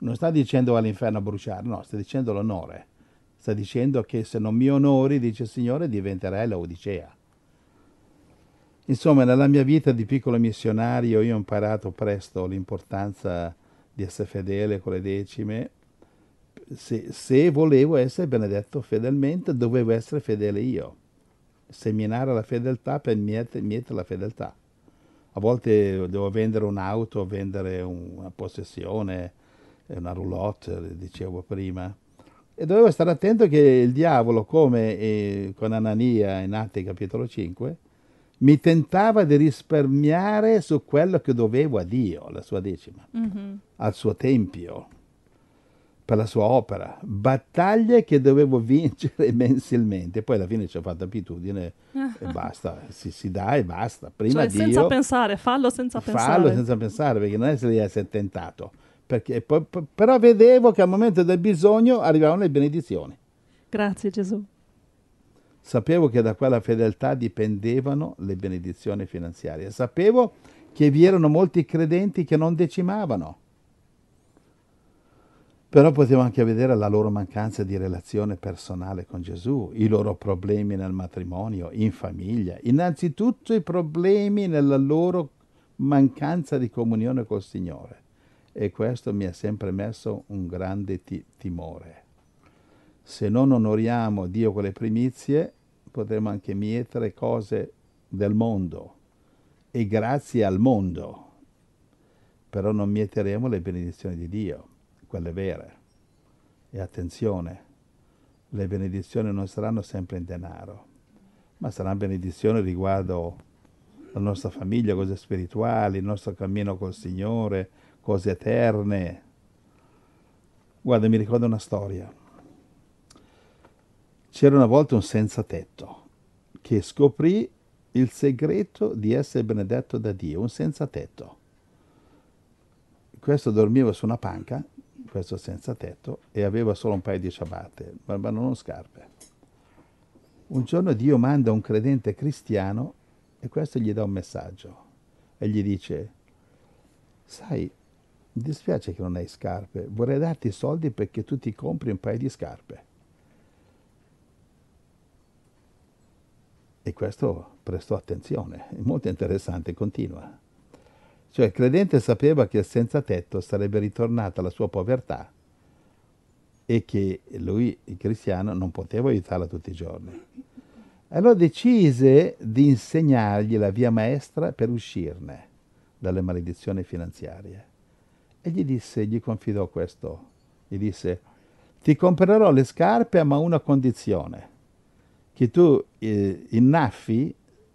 Non sta dicendo all'inferno a bruciare, no, sta dicendo l'onore. Sta dicendo che se non mi onori, dice il Signore, diventerai laodicea. Insomma, nella mia vita di piccolo missionario io ho imparato presto l'importanza di di essere fedele con le decime. Se, se volevo essere benedetto fedelmente, dovevo essere fedele io. Seminare la fedeltà per mietere la fedeltà. A volte devo vendere un'auto, vendere una possessione, eh, una roulotte, dicevo prima. E dovevo stare attento che il diavolo, come eh, con Anania in Atti capitolo 5, mi tentava di risparmiare su quello che dovevo a Dio, la sua decima, mm-hmm. al suo tempio, per la sua opera, battaglie che dovevo vincere mensilmente. Poi alla fine ci ho fatto abitudine e basta, si, si dà e basta. Prima cioè, Dio, senza pensare, fallo senza fallo pensare. Fallo senza pensare, perché non è se li essere tentato. Perché, però vedevo che al momento del bisogno arrivavano le benedizioni. Grazie Gesù. Sapevo che da quella fedeltà dipendevano le benedizioni finanziarie. Sapevo che vi erano molti credenti che non decimavano. Però potevo anche vedere la loro mancanza di relazione personale con Gesù, i loro problemi nel matrimonio, in famiglia, innanzitutto i problemi nella loro mancanza di comunione col Signore. E questo mi ha sempre messo un grande ti- timore. Se non onoriamo Dio con le primizie, potremmo anche mietere cose del mondo e grazie al mondo, però non mieteremo le benedizioni di Dio, quelle vere. E attenzione, le benedizioni non saranno sempre in denaro, ma saranno benedizioni riguardo la nostra famiglia, cose spirituali, il nostro cammino col Signore, cose eterne. Guarda, mi ricordo una storia. C'era una volta un senza tetto che scoprì il segreto di essere benedetto da Dio, un senza tetto. Questo dormiva su una panca, questo senza tetto, e aveva solo un paio di ciabatte, ma non scarpe. Un giorno Dio manda un credente cristiano e questo gli dà un messaggio e gli dice, sai, mi dispiace che non hai scarpe, vorrei darti i soldi perché tu ti compri un paio di scarpe. E questo prestò attenzione, è molto interessante, continua. Cioè il credente sapeva che senza tetto sarebbe ritornata la sua povertà e che lui, il cristiano, non poteva aiutarla tutti i giorni. Allora decise di insegnargli la via maestra per uscirne dalle maledizioni finanziarie. E gli disse, gli confidò questo, gli disse, ti comprerò le scarpe ma una condizione che tu eh, innaffi,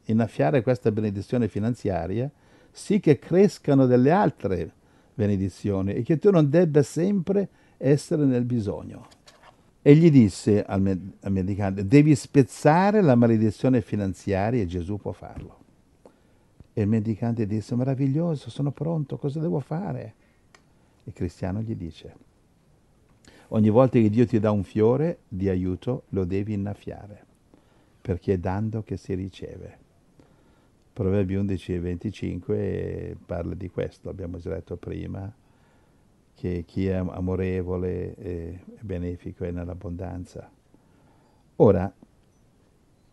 innaffiare questa benedizione finanziaria, sì che crescano delle altre benedizioni e che tu non debba sempre essere nel bisogno. E gli disse al, med- al mendicante, devi spezzare la maledizione finanziaria e Gesù può farlo. E il mendicante disse, meraviglioso, sono pronto, cosa devo fare? il cristiano gli dice, ogni volta che Dio ti dà un fiore di aiuto, lo devi innaffiare perché è dando che si riceve. Proverbi 11 e 25 parla di questo, abbiamo già detto prima, che chi è amorevole è benefico è nell'abbondanza. Ora,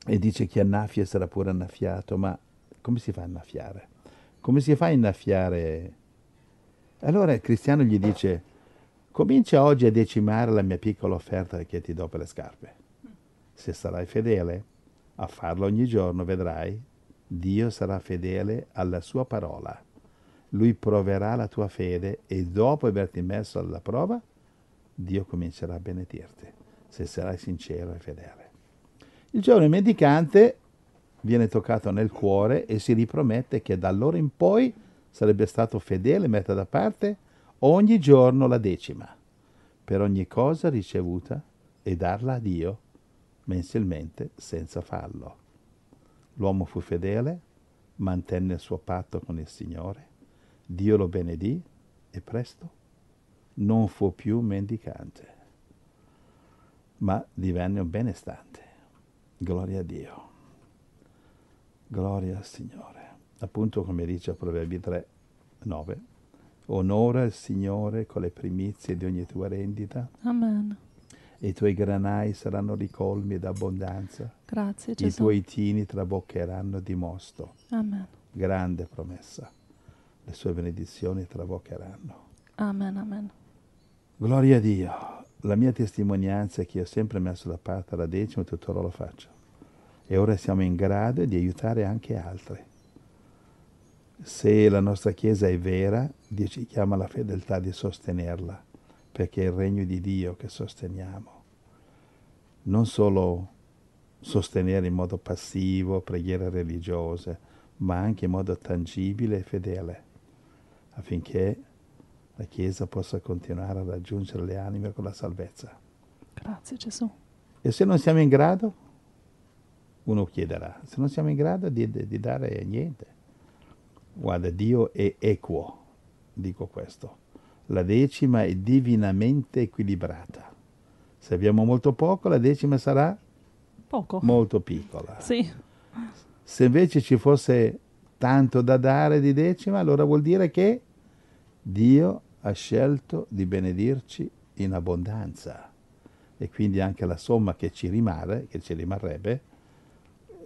e dice chi annaffia sarà pure annaffiato, ma come si fa a annaffiare? Come si fa a innaffiare? Allora il cristiano gli dice, comincia oggi a decimare la mia piccola offerta che ti do per le scarpe. Se sarai fedele, a farlo ogni giorno, vedrai, Dio sarà fedele alla sua parola. Lui proverà la tua fede e dopo averti messo alla prova, Dio comincerà a benedirti, se sarai sincero e fedele. Il giovane mendicante viene toccato nel cuore e si ripromette che da allora in poi sarebbe stato fedele, e metta da parte ogni giorno la decima, per ogni cosa ricevuta e darla a Dio mensilmente senza fallo. L'uomo fu fedele, mantenne il suo patto con il Signore, Dio lo benedì e presto non fu più mendicante, ma divenne un benestante. Gloria a Dio. Gloria al Signore. Appunto come dice a Proverbi 3, 9. Onora il Signore con le primizie di ogni tua rendita. Amen e i tuoi granai saranno ricolmi d'abbondanza. Grazie Gesù. I tuoi tini traboccheranno di mosto. Amen. Grande promessa. Le sue benedizioni traboccheranno. Amen, amen. Gloria a Dio. La mia testimonianza è che io ho sempre messo da parte la decima e tuttora lo faccio. E ora siamo in grado di aiutare anche altri. Se la nostra Chiesa è vera, Dio ci chiama alla fedeltà di sostenerla perché è il regno di Dio che sosteniamo. Non solo sostenere in modo passivo preghiere religiose, ma anche in modo tangibile e fedele, affinché la Chiesa possa continuare a raggiungere le anime con la salvezza. Grazie Gesù. E se non siamo in grado, uno chiederà, se non siamo in grado di, di dare niente, guarda, Dio è equo, dico questo la decima è divinamente equilibrata. Se abbiamo molto poco, la decima sarà poco. molto piccola. Sì. Se invece ci fosse tanto da dare di decima, allora vuol dire che Dio ha scelto di benedirci in abbondanza e quindi anche la somma che ci rimane, che ci rimarrebbe,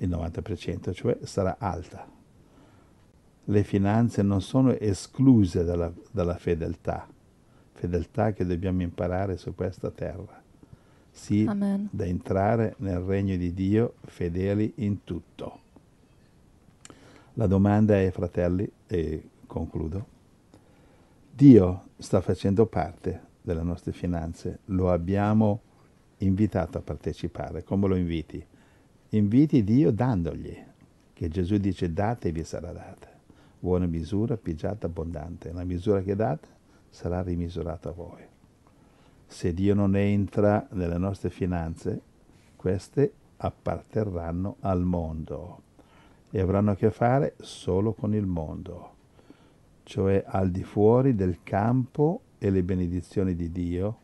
il 90% cioè, sarà alta. Le finanze non sono escluse dalla, dalla fedeltà, fedeltà che dobbiamo imparare su questa terra. Sì, Amen. da entrare nel regno di Dio fedeli in tutto. La domanda è, fratelli, e concludo, Dio sta facendo parte delle nostre finanze, lo abbiamo invitato a partecipare. Come lo inviti? Inviti Dio dandogli, che Gesù dice date e vi sarà data. Buona misura, pigiata abbondante. La misura che date sarà rimisurato a voi. Se Dio non entra nelle nostre finanze, queste apparterranno al mondo e avranno a che fare solo con il mondo, cioè al di fuori del campo e le benedizioni di Dio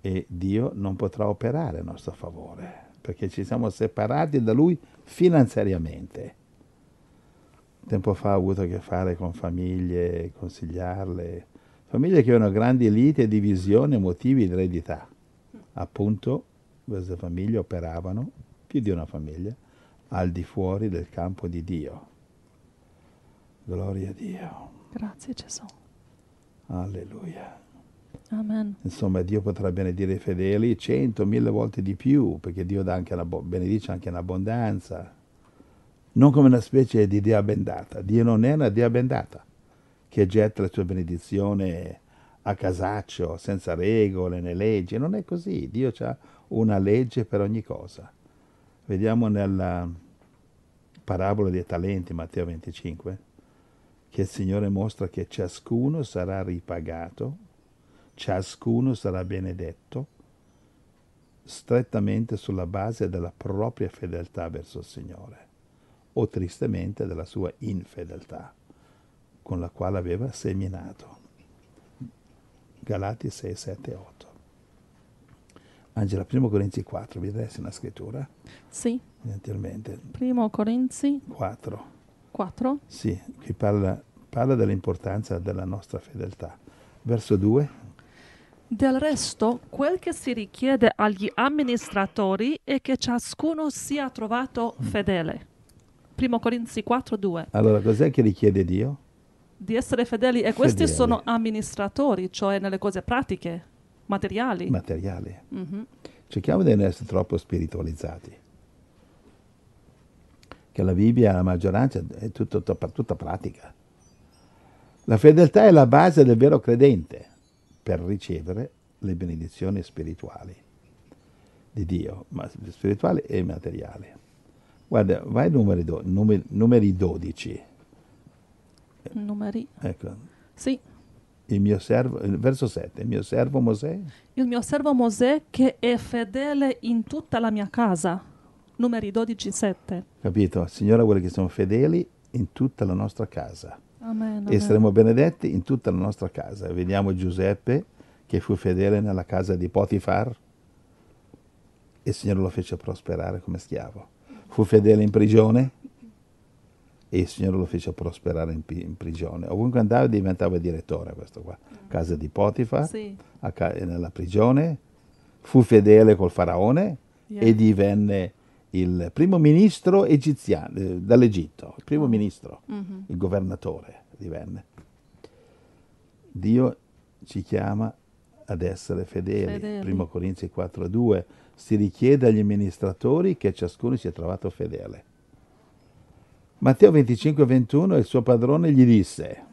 e Dio non potrà operare a nostro favore perché ci siamo separati da Lui finanziariamente. Tempo fa ho avuto a che fare con famiglie, consigliarle, Famiglie che avevano grandi liti e divisioni e motivi di eredità. Appunto, queste famiglie operavano, più di una famiglia, al di fuori del campo di Dio. Gloria a Dio. Grazie Gesù. Alleluia. Amen. Insomma, Dio potrà benedire i fedeli cento, mille volte di più, perché Dio anche una, benedice anche in abbondanza. Non come una specie di dea bendata. Dio non è una dea bendata che getta la sua benedizione a casaccio, senza regole né leggi. Non è così, Dio ha una legge per ogni cosa. Vediamo nella parabola dei talenti, Matteo 25, che il Signore mostra che ciascuno sarà ripagato, ciascuno sarà benedetto, strettamente sulla base della propria fedeltà verso il Signore o tristemente della sua infedeltà con la quale aveva seminato. Galati 6, 7, 8. Angela, 1 Corinzi 4, vi resta una scrittura? Sì. Gentilmente. 1 Corinzi 4. 4? Sì, qui parla, parla dell'importanza della nostra fedeltà. Verso 2. Del resto, quel che si richiede agli amministratori è che ciascuno sia trovato mm. fedele. 1 Corinzi 4, 2. Allora, cos'è che richiede Dio? di essere fedeli e questi fedeli. sono amministratori, cioè nelle cose pratiche, materiali. Materiali. Mm-hmm. Cerchiamo di non essere troppo spiritualizzati. Che la Bibbia, la maggioranza, è tutto, tutta, tutta pratica. La fedeltà è la base del vero credente per ricevere le benedizioni spirituali di Dio, ma spirituali e materiali. Guarda, vai ai numeri, do, numeri, numeri 12. Numeri. Ecco. Sì. Il mio servo, il verso 7, il mio servo Mosè. Il mio servo Mosè che è fedele in tutta la mia casa. Numeri 12, 7. Capito? Il Signore vuole che siamo fedeli in tutta la nostra casa. Amen, e saremo benedetti in tutta la nostra casa. Vediamo Giuseppe che fu fedele nella casa di Potifar e il Signore lo fece prosperare come schiavo. Fu fedele in prigione e il Signore lo fece prosperare in, in prigione. Ovunque andava diventava direttore questo qua, a mm. casa di Potifa, sì. ca eh, nella prigione, fu fedele col faraone yeah. e divenne il primo ministro egiziano eh, dall'Egitto, il primo ah. ministro, mm -hmm. il governatore divenne. Dio ci chiama ad essere fedeli. fedeli. 1 Corinzi 4:2 si richiede agli amministratori che ciascuno sia trovato fedele. Matteo 25, 21 il suo padrone gli disse,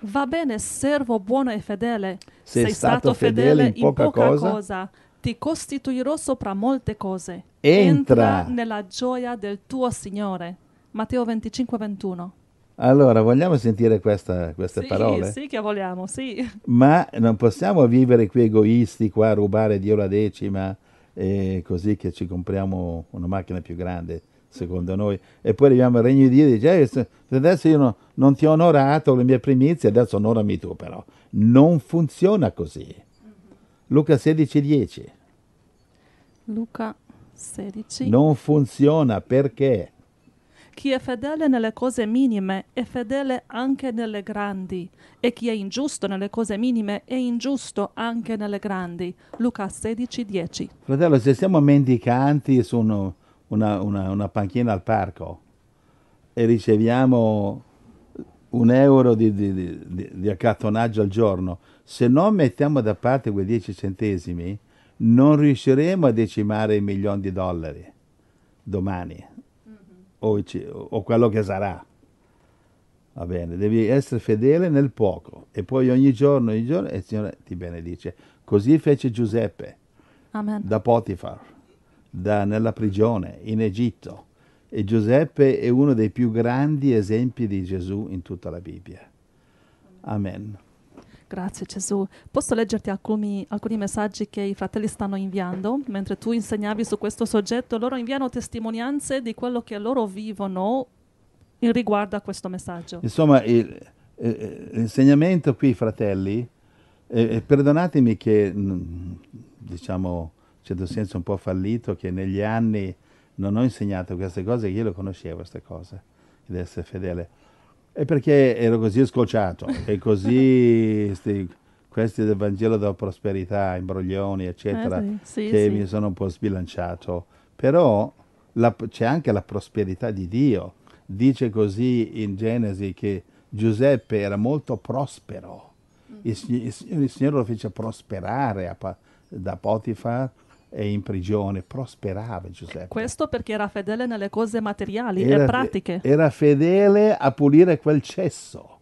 Va bene, servo buono e fedele, sei, sei stato, stato, fedele in poca, in poca cosa, cosa, ti costituirò sopra molte cose. Entra. Entra nella gioia del tuo Signore. Matteo 25, 21. Allora, vogliamo sentire questa, queste sì, parole? Sì, sì, che vogliamo, sì. Ma non possiamo vivere qui egoisti, qua a rubare Dio la decima, eh, così che ci compriamo una macchina più grande secondo noi. E poi arriviamo al regno di Dio e dice, eh, se adesso io no, non ti ho onorato le mie primizie, adesso onorami tu però. Non funziona così. Mm-hmm. Luca 16, 10. Luca 16. Non funziona perché? Chi è fedele nelle cose minime è fedele anche nelle grandi e chi è ingiusto nelle cose minime è ingiusto anche nelle grandi. Luca 16, 10. Fratello, se siamo mendicanti su, uno, una, una, una panchina al parco e riceviamo un euro di, di, di, di, accattonaggio al giorno, se non mettiamo da parte quei 10 centesimi, non riusciremo a decimare i milioni di dollari domani mm-hmm. o, o, quello che sarà. Va bene, devi essere fedele nel poco e poi ogni giorno, ogni giorno, e il Signore ti benedice. Così fece Giuseppe Amen. da Potifar da, nella prigione in Egitto e Giuseppe è uno dei più grandi esempi di Gesù in tutta la Bibbia. Amen. Grazie Gesù. Posso leggerti alcuni, alcuni, messaggi che i fratelli stanno inviando? Mentre tu insegnavi su questo soggetto, loro inviano testimonianze di quello che loro vivono in riguardo a questo messaggio. Insomma, il, eh, eh l'insegnamento qui, fratelli, eh, eh perdonatemi che, mm, diciamo, certo senso un po' fallito, che negli anni non ho insegnato queste cose, io le conoscevo queste cose, di essere fedele. E perché ero così scocciato, e così sti, questi del Vangelo della prosperità, imbroglioni, eccetera, eh sì, che sì. mi sono un po' sbilanciato. Però la, c'è anche la prosperità di Dio. Dice così in Genesi che Giuseppe era molto prospero. Il, mm. il, il Signore lo fece prosperare a, da Potifar, in prigione, prosperava Giuseppe. Questo perché era fedele nelle cose materiali era, e pratiche. Era fedele a pulire quel cesso,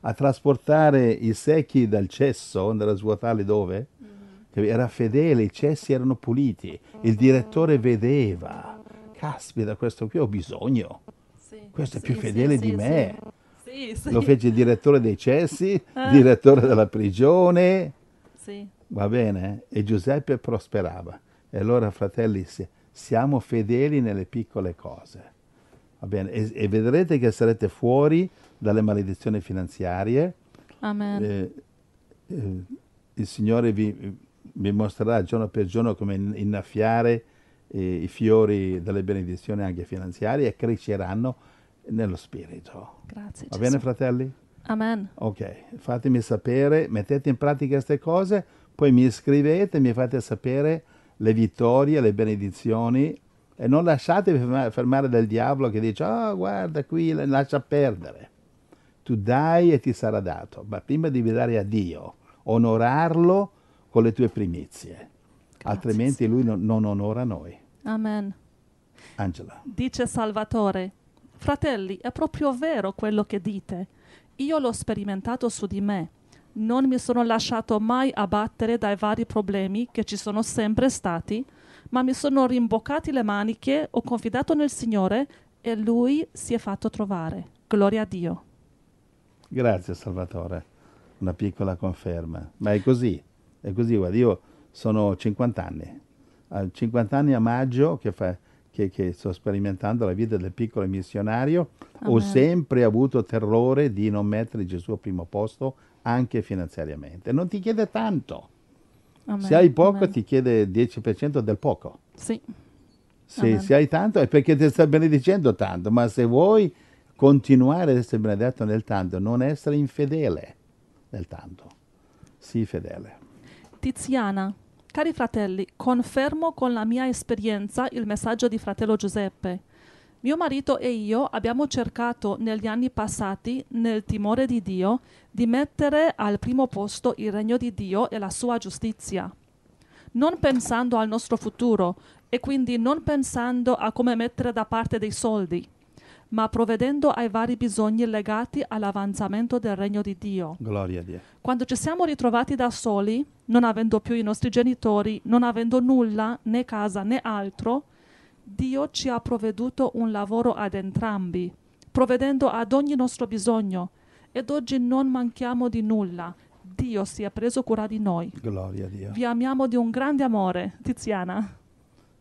a trasportare i secchi dal cesso, andare a svuotarli dove? Mm-hmm. Era fedele, i cessi erano puliti, il direttore vedeva, caspita questo qui ho bisogno, questo è più fedele sì, di me. Lo fece il direttore dei cessi, ah. direttore della prigione. Va bene? E Giuseppe prosperava. E allora, fratelli, siamo fedeli nelle piccole cose. Va E, e, vedrete che sarete fuori dalle maledizioni finanziarie. Amen. Eh, eh, il Signore vi, vi, mostrerà giorno per giorno come innaffiare eh, i fiori delle benedizioni anche finanziarie e cresceranno nello Spirito. Grazie. Va Gesù. bene, fratelli? Amen. Ok, fatemi sapere, mettete in pratica queste cose, poi mi scrivete, mi fate sapere le vittorie, le benedizioni e non lasciatevi fermare dal diavolo che dice, oh guarda qui, lascia perdere. Tu dai e ti sarà dato, ma prima devi dare a Dio, onorarlo con le tue primizie, Grazie, altrimenti Signore. lui non, non onora noi. Amen. Angela. Dice Salvatore, fratelli, è proprio vero quello che dite. Io l'ho sperimentato su di me non mi sono lasciato mai abbattere dai vari problemi che ci sono sempre stati, ma mi sono rimboccati le maniche, ho confidato nel Signore e Lui si è fatto trovare. Gloria a Dio. Grazie Salvatore, una piccola conferma. Ma è così, è così, guarda, io sono 50 anni, a 50 anni a maggio che, fa, che, che sto sperimentando la vita del piccolo missionario, Amen. ho sempre avuto terrore di non mettere Gesù al primo posto anche finanziariamente. Non ti chiede tanto. Amen. Se hai poco Amen. ti chiede il 10% del poco. Sì. Se, se, hai tanto è perché ti sta benedicendo tanto, ma se vuoi continuare ad essere benedetto nel tanto, non essere infedele nel tanto. Sii fedele. Tiziana, cari fratelli, confermo con la mia esperienza il messaggio di fratello Giuseppe. Mio marito e io abbiamo cercato negli anni passati, nel timore di Dio, di mettere al primo posto il regno di Dio e la sua giustizia, non pensando al nostro futuro e quindi non pensando a come mettere da parte dei soldi ma provvedendo ai vari bisogni legati all'avanzamento del regno di Dio. Gloria a Dio. Quando ci siamo ritrovati da soli, non avendo più i nostri genitori, non avendo nulla, né casa né altro, Dio ci ha provveduto un lavoro ad entrambi, provvedendo ad ogni nostro bisogno, ed oggi non manchiamo di nulla. Dio si è preso cura di noi. Gloria a Dio. Vi amiamo di un grande amore, Tiziana.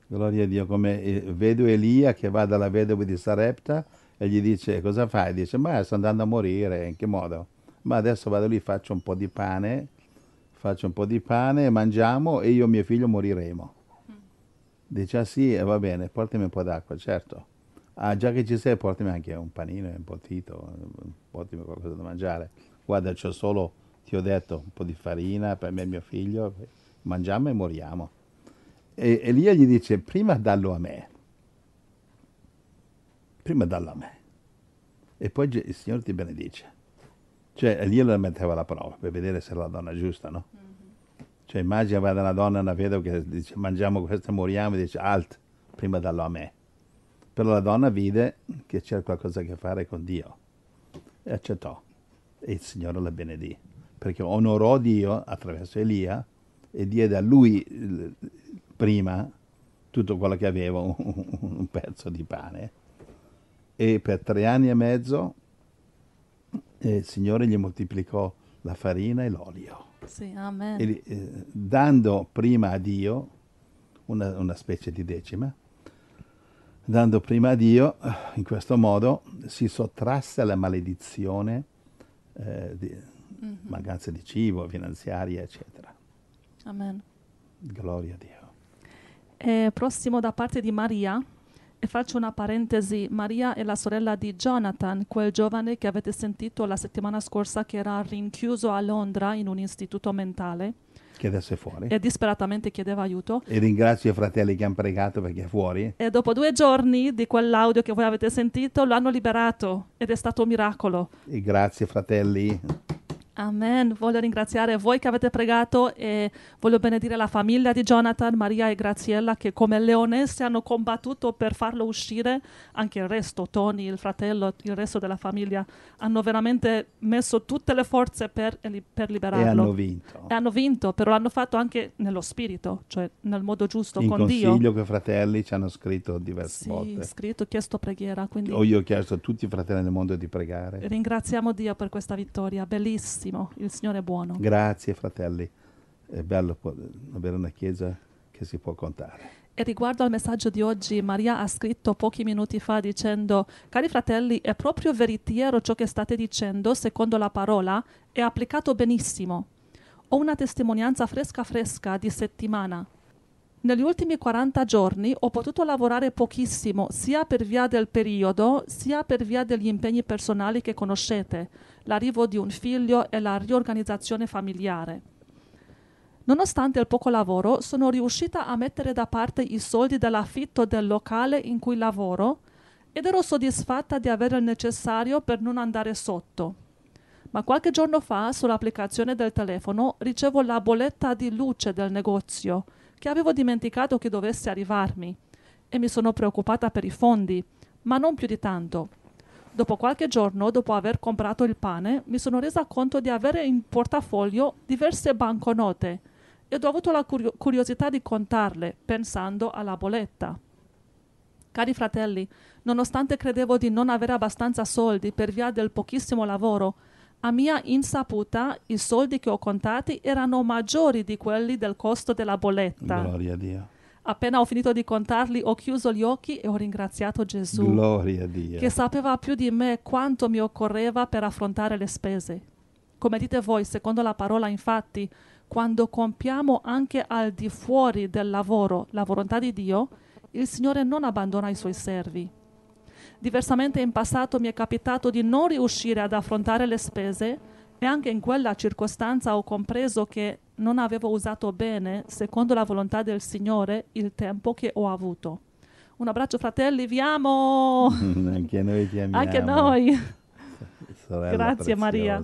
Gloria a Dio, come eh, vedo Elia che va dalla vedova di Sarepta e gli dice cosa fai? Dice ma sto andando a morire, in che modo? Ma adesso vado lì, faccio un po' di pane, faccio un po' di pane, mangiamo e io e mio figlio moriremo. Dice, ah sì, eh, va bene, portami un po' d'acqua, certo. Ah, già che ci sei, portami anche un panino, un po' tito, portami qualcosa da mangiare. Guarda, c'ho solo, ti ho detto, un po' di farina per me e mio figlio, mangiamo e moriamo. E Elia gli dice, prima dallo a me, prima dallo a me, e poi il Signore ti benedice. Cioè Elia lo metteva alla prova per vedere se era la donna giusta, no? Mm. Cioè immagina vada una donna, una vedova che dice mangiamo questo e moriamo e dice alt, prima dallo a me. Però la donna vide che c'era qualcosa a che fare con Dio e accettò e il Signore la benedì perché onorò Dio attraverso Elia e diede a lui prima tutto quello che aveva, un, pezzo di pane. E per tre anni e mezzo eh, il Signore gli moltiplicò la farina e l'olio. Sì, e, eh, dando prima a Dio una, una specie di decima, dando prima a Dio, eh, in questo modo si sottrasse alla maledizione, eh, di mm-hmm. mancanza di cibo, finanziaria, eccetera. Amen. Gloria a Dio. Eh, prossimo da parte di Maria. E faccio una parentesi, Maria è la sorella di Jonathan, quel giovane che avete sentito la settimana scorsa che era rinchiuso a Londra in un istituto mentale. Chiedesse fuori. E disperatamente chiedeva aiuto. E ringrazio i fratelli che hanno pregato perché è fuori. E dopo due giorni di quell'audio che voi avete sentito lo hanno liberato ed è stato un miracolo. E grazie fratelli. Amen. Voglio ringraziare voi che avete pregato e voglio benedire la famiglia di Jonathan, Maria e Graziella che come leonesse hanno combattuto per farlo uscire. Anche il resto, Tony, il fratello, il resto della famiglia hanno veramente messo tutte le forze per, per liberarlo. E hanno vinto. E hanno vinto, però l'hanno fatto anche nello spirito, cioè nel modo giusto In con Dio. Il consiglio che fratelli ci hanno scritto diverse sì, volte. Sì, scritto, chiesto preghiera. Quindi... O io ho chiesto a tutti i fratelli del mondo di pregare. Ringraziamo Dio per questa vittoria, bellissima benissimo, il Signore è buono. Grazie fratelli, è bello avere una chiesa che si può contare. E riguardo al messaggio di oggi, Maria ha scritto pochi minuti fa dicendo, cari fratelli, è proprio veritiero ciò che state dicendo secondo la parola, è applicato benissimo. Ho una testimonianza fresca fresca di settimana. Negli ultimi 40 giorni ho potuto lavorare pochissimo, sia per via del periodo, sia per via degli impegni personali che conoscete l'arrivo di un figlio e la riorganizzazione familiare. Nonostante il poco lavoro, sono riuscita a mettere da parte i soldi dell'affitto del locale in cui lavoro ed ero soddisfatta di avere il necessario per non andare sotto. Ma qualche giorno fa, sull'applicazione del telefono, ricevo la bolletta di luce del negozio, che avevo dimenticato che dovesse arrivarmi, e mi sono preoccupata per i fondi, ma non più di tanto. Dopo qualche giorno, dopo aver comprato il pane, mi sono resa conto di avere in portafoglio diverse banconote e ho avuto la curio- curiosità di contarle, pensando alla bolletta. Cari fratelli, nonostante credevo di non avere abbastanza soldi per via del pochissimo lavoro, a mia insaputa i soldi che ho contati erano maggiori di quelli del costo della bolletta. Gloria a Dio. Appena ho finito di contarli, ho chiuso gli occhi e ho ringraziato Gesù. Gloria a Dio. Che sapeva più di me quanto mi occorreva per affrontare le spese. Come dite voi, secondo la parola, infatti, quando compiamo anche al di fuori del lavoro la volontà di Dio, il Signore non abbandona i suoi servi. Diversamente in passato mi è capitato di non riuscire ad affrontare le spese e anche in quella circostanza ho compreso che non avevo usato bene, secondo la volontà del Signore, il tempo che ho avuto. Un abbraccio fratelli, vi amo! anche noi ti amiamo. Anche noi. Grazie preziosa. Maria.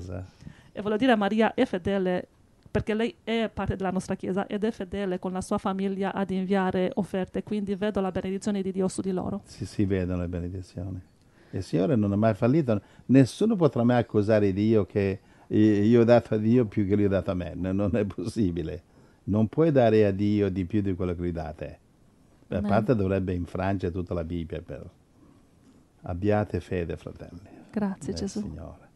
E voglio dire Maria è fedele perché lei è parte della nostra chiesa ed è fedele con la sua famiglia ad inviare offerte, quindi vedo la benedizione di Dio su di loro. Sì, si vedono le benedizioni. Il Signore non ha mai fallito, nessuno potrà mai accusare Dio che io ho dato a Dio più che lui ha dato a me, non è possibile. Non puoi dare a Dio di più di quello che gli date. a parte dovrebbe infrangere tutta la Bibbia, però. Abbiate fede, fratelli. Grazie Gesù. Signore.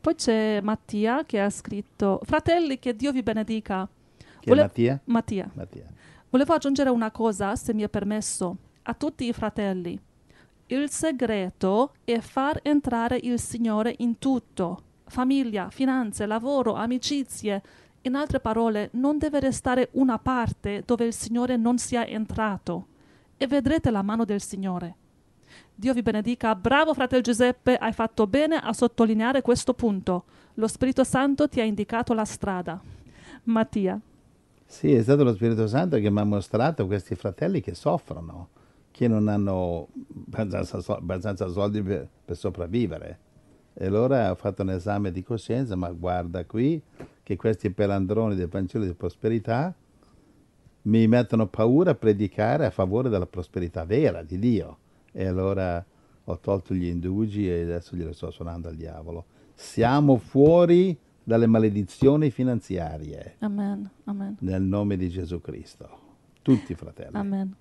Poi c'è Mattia che ha scritto, fratelli che Dio vi benedica. Che Vole- Mattia? Mattia? Mattia. Volevo aggiungere una cosa, se mi è permesso, a tutti i fratelli. Il segreto è far entrare il Signore in tutto famiglia, finanze, lavoro, amicizie. In altre parole, non deve restare una parte dove il Signore non sia entrato e vedrete la mano del Signore. Dio vi benedica. Bravo fratello Giuseppe, hai fatto bene a sottolineare questo punto. Lo Spirito Santo ti ha indicato la strada. Mattia. Sì, è stato lo Spirito Santo che mi ha mostrato questi fratelli che soffrono, che non hanno abbastanza, soldi per, per sopravvivere. E allora ho fatto un esame di coscienza, ma guarda qui che questi pelandroni del Vangelo di prosperità mi mettono paura a predicare a favore della prosperità vera di Dio. E allora ho tolto gli indugi e adesso glielo sto suonando al diavolo. Siamo fuori dalle maledizioni finanziarie. Amen, amen. Nel nome di Gesù Cristo. Tutti fratelli. Amen.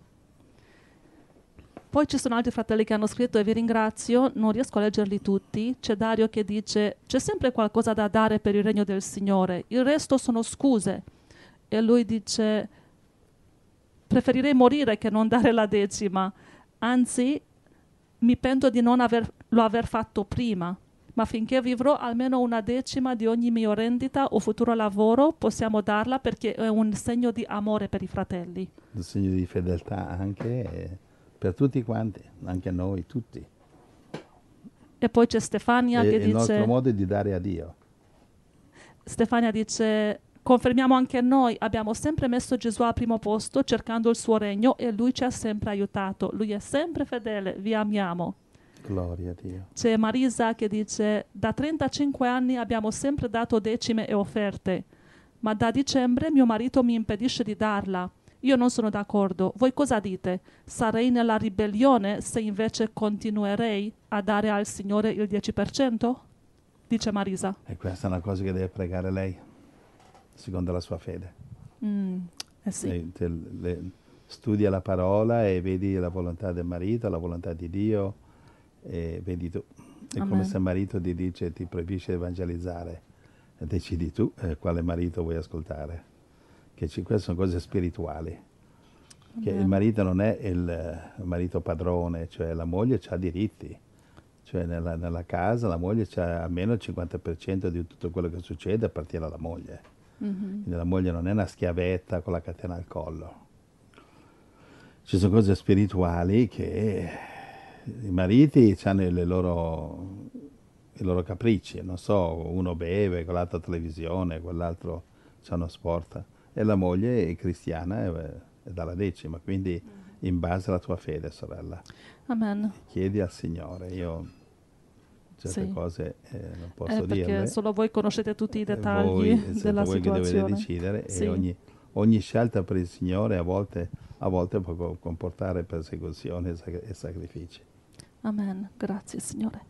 Poi ci sono altri fratelli che hanno scritto e vi ringrazio, non riesco a leggerli tutti. C'è Dario che dice c'è sempre qualcosa da dare per il regno del Signore, il resto sono scuse. E lui dice preferirei morire che non dare la decima, anzi mi pento di non averlo aver fatto prima ma finché vivrò almeno una decima di ogni mio rendita o futuro lavoro possiamo darla perché è un segno di amore per i fratelli. Un segno di fedeltà anche per tutti quanti, anche a noi tutti. E poi c'è Stefania e, che dice... Il nostro modo di dare a Dio. Stefania dice, confermiamo anche noi, abbiamo sempre messo Gesù al primo posto cercando il suo regno e lui ci ha sempre aiutato, lui è sempre fedele, vi amiamo. Gloria a Dio. C'è Marisa che dice, da 35 anni abbiamo sempre dato decime e offerte, ma da dicembre mio marito mi impedisce di darla io non sono d'accordo. Voi cosa dite? Sarei nella ribellione se invece continuerei a dare al Signore il 10%? Dice Marisa. E questa è una cosa che deve pregare lei, secondo la sua fede. Mm, eh sì. le, te, le, studia la parola e vedi la volontà del marito, la volontà di Dio, e vedi tu. È Amen. come se il marito ti dice ti proibisce di evangelizzare, decidi tu eh, quale marito vuoi ascoltare che ci, queste sono cose spirituali. Che il marito non è il marito padrone, cioè la moglie ha diritti, cioè nella, nella, casa la moglie ha almeno il 50% di tutto quello che succede appartiene alla moglie. Mm-hmm. Quindi la moglie non è una schiavetta con la catena al collo. Ci sono cose spirituali che i mariti hanno loro, i loro capricci, non so, uno beve, quell'altro televisione, quell'altro c'è uno sport e la moglie è cristiana, è, è dalla decima, quindi mm. in base alla tua fede, sorella. Amen. Chiedi al Signore, io certe sì. cose eh, non posso dire. Eh, perché dirle. solo voi conoscete tutti i eh, dettagli voi, della voi situazione. Voi dovete decidere sì. e ogni, ogni, scelta per il Signore a volte, a volte può comportare persecuzioni e sacrifici. Amen, grazie Signore.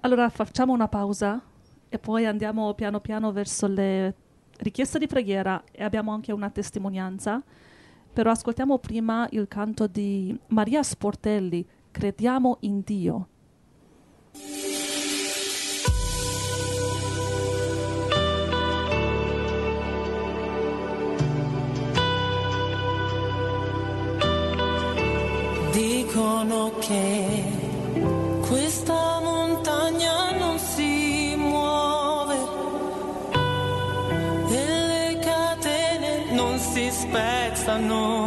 Allora facciamo una pausa e poi andiamo piano piano verso le richiesta di preghiera e abbiamo anche una testimonianza, però ascoltiamo prima il canto di Maria Sportelli, Crediamo in Dio. Dicono che I know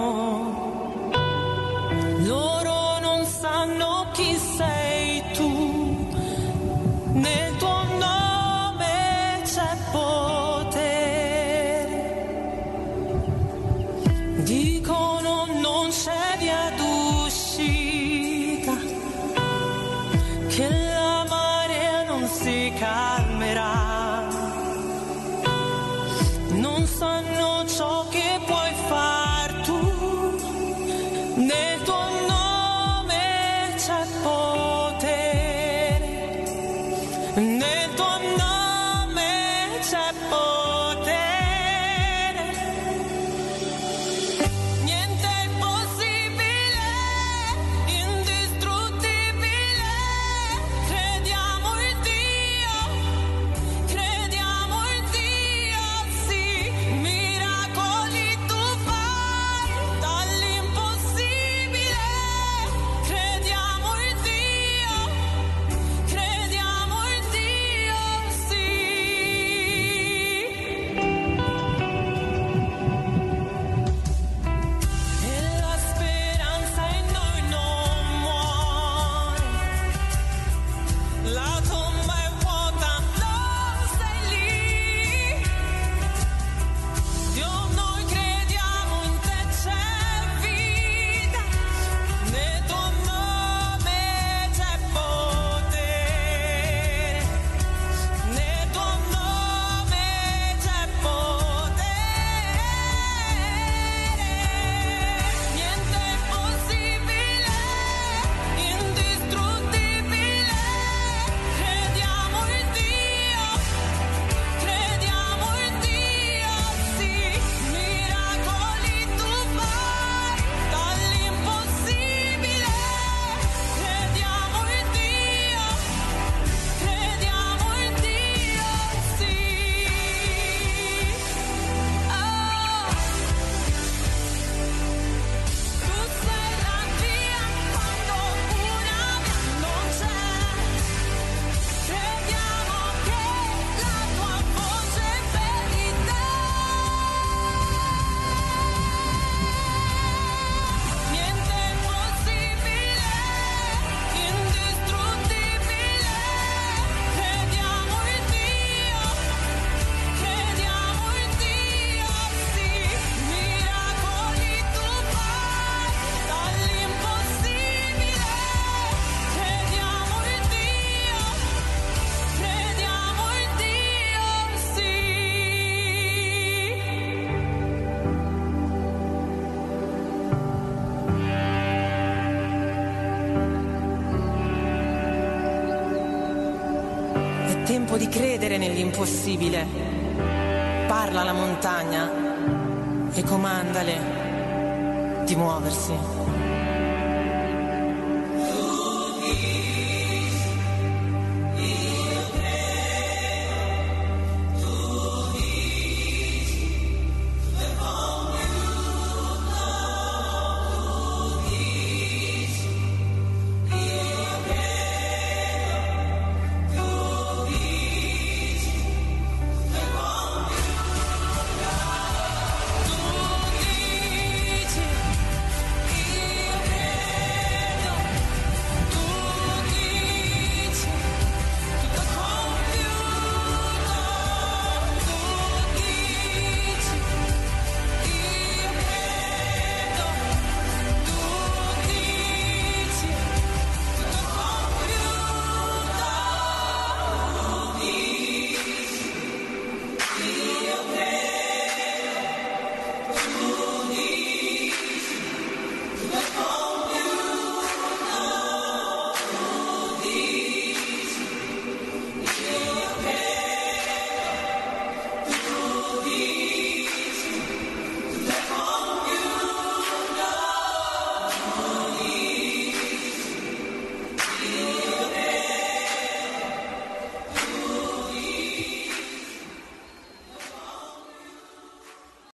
tempo di credere nell'impossibile. Parla alla montagna e comandale di muoversi.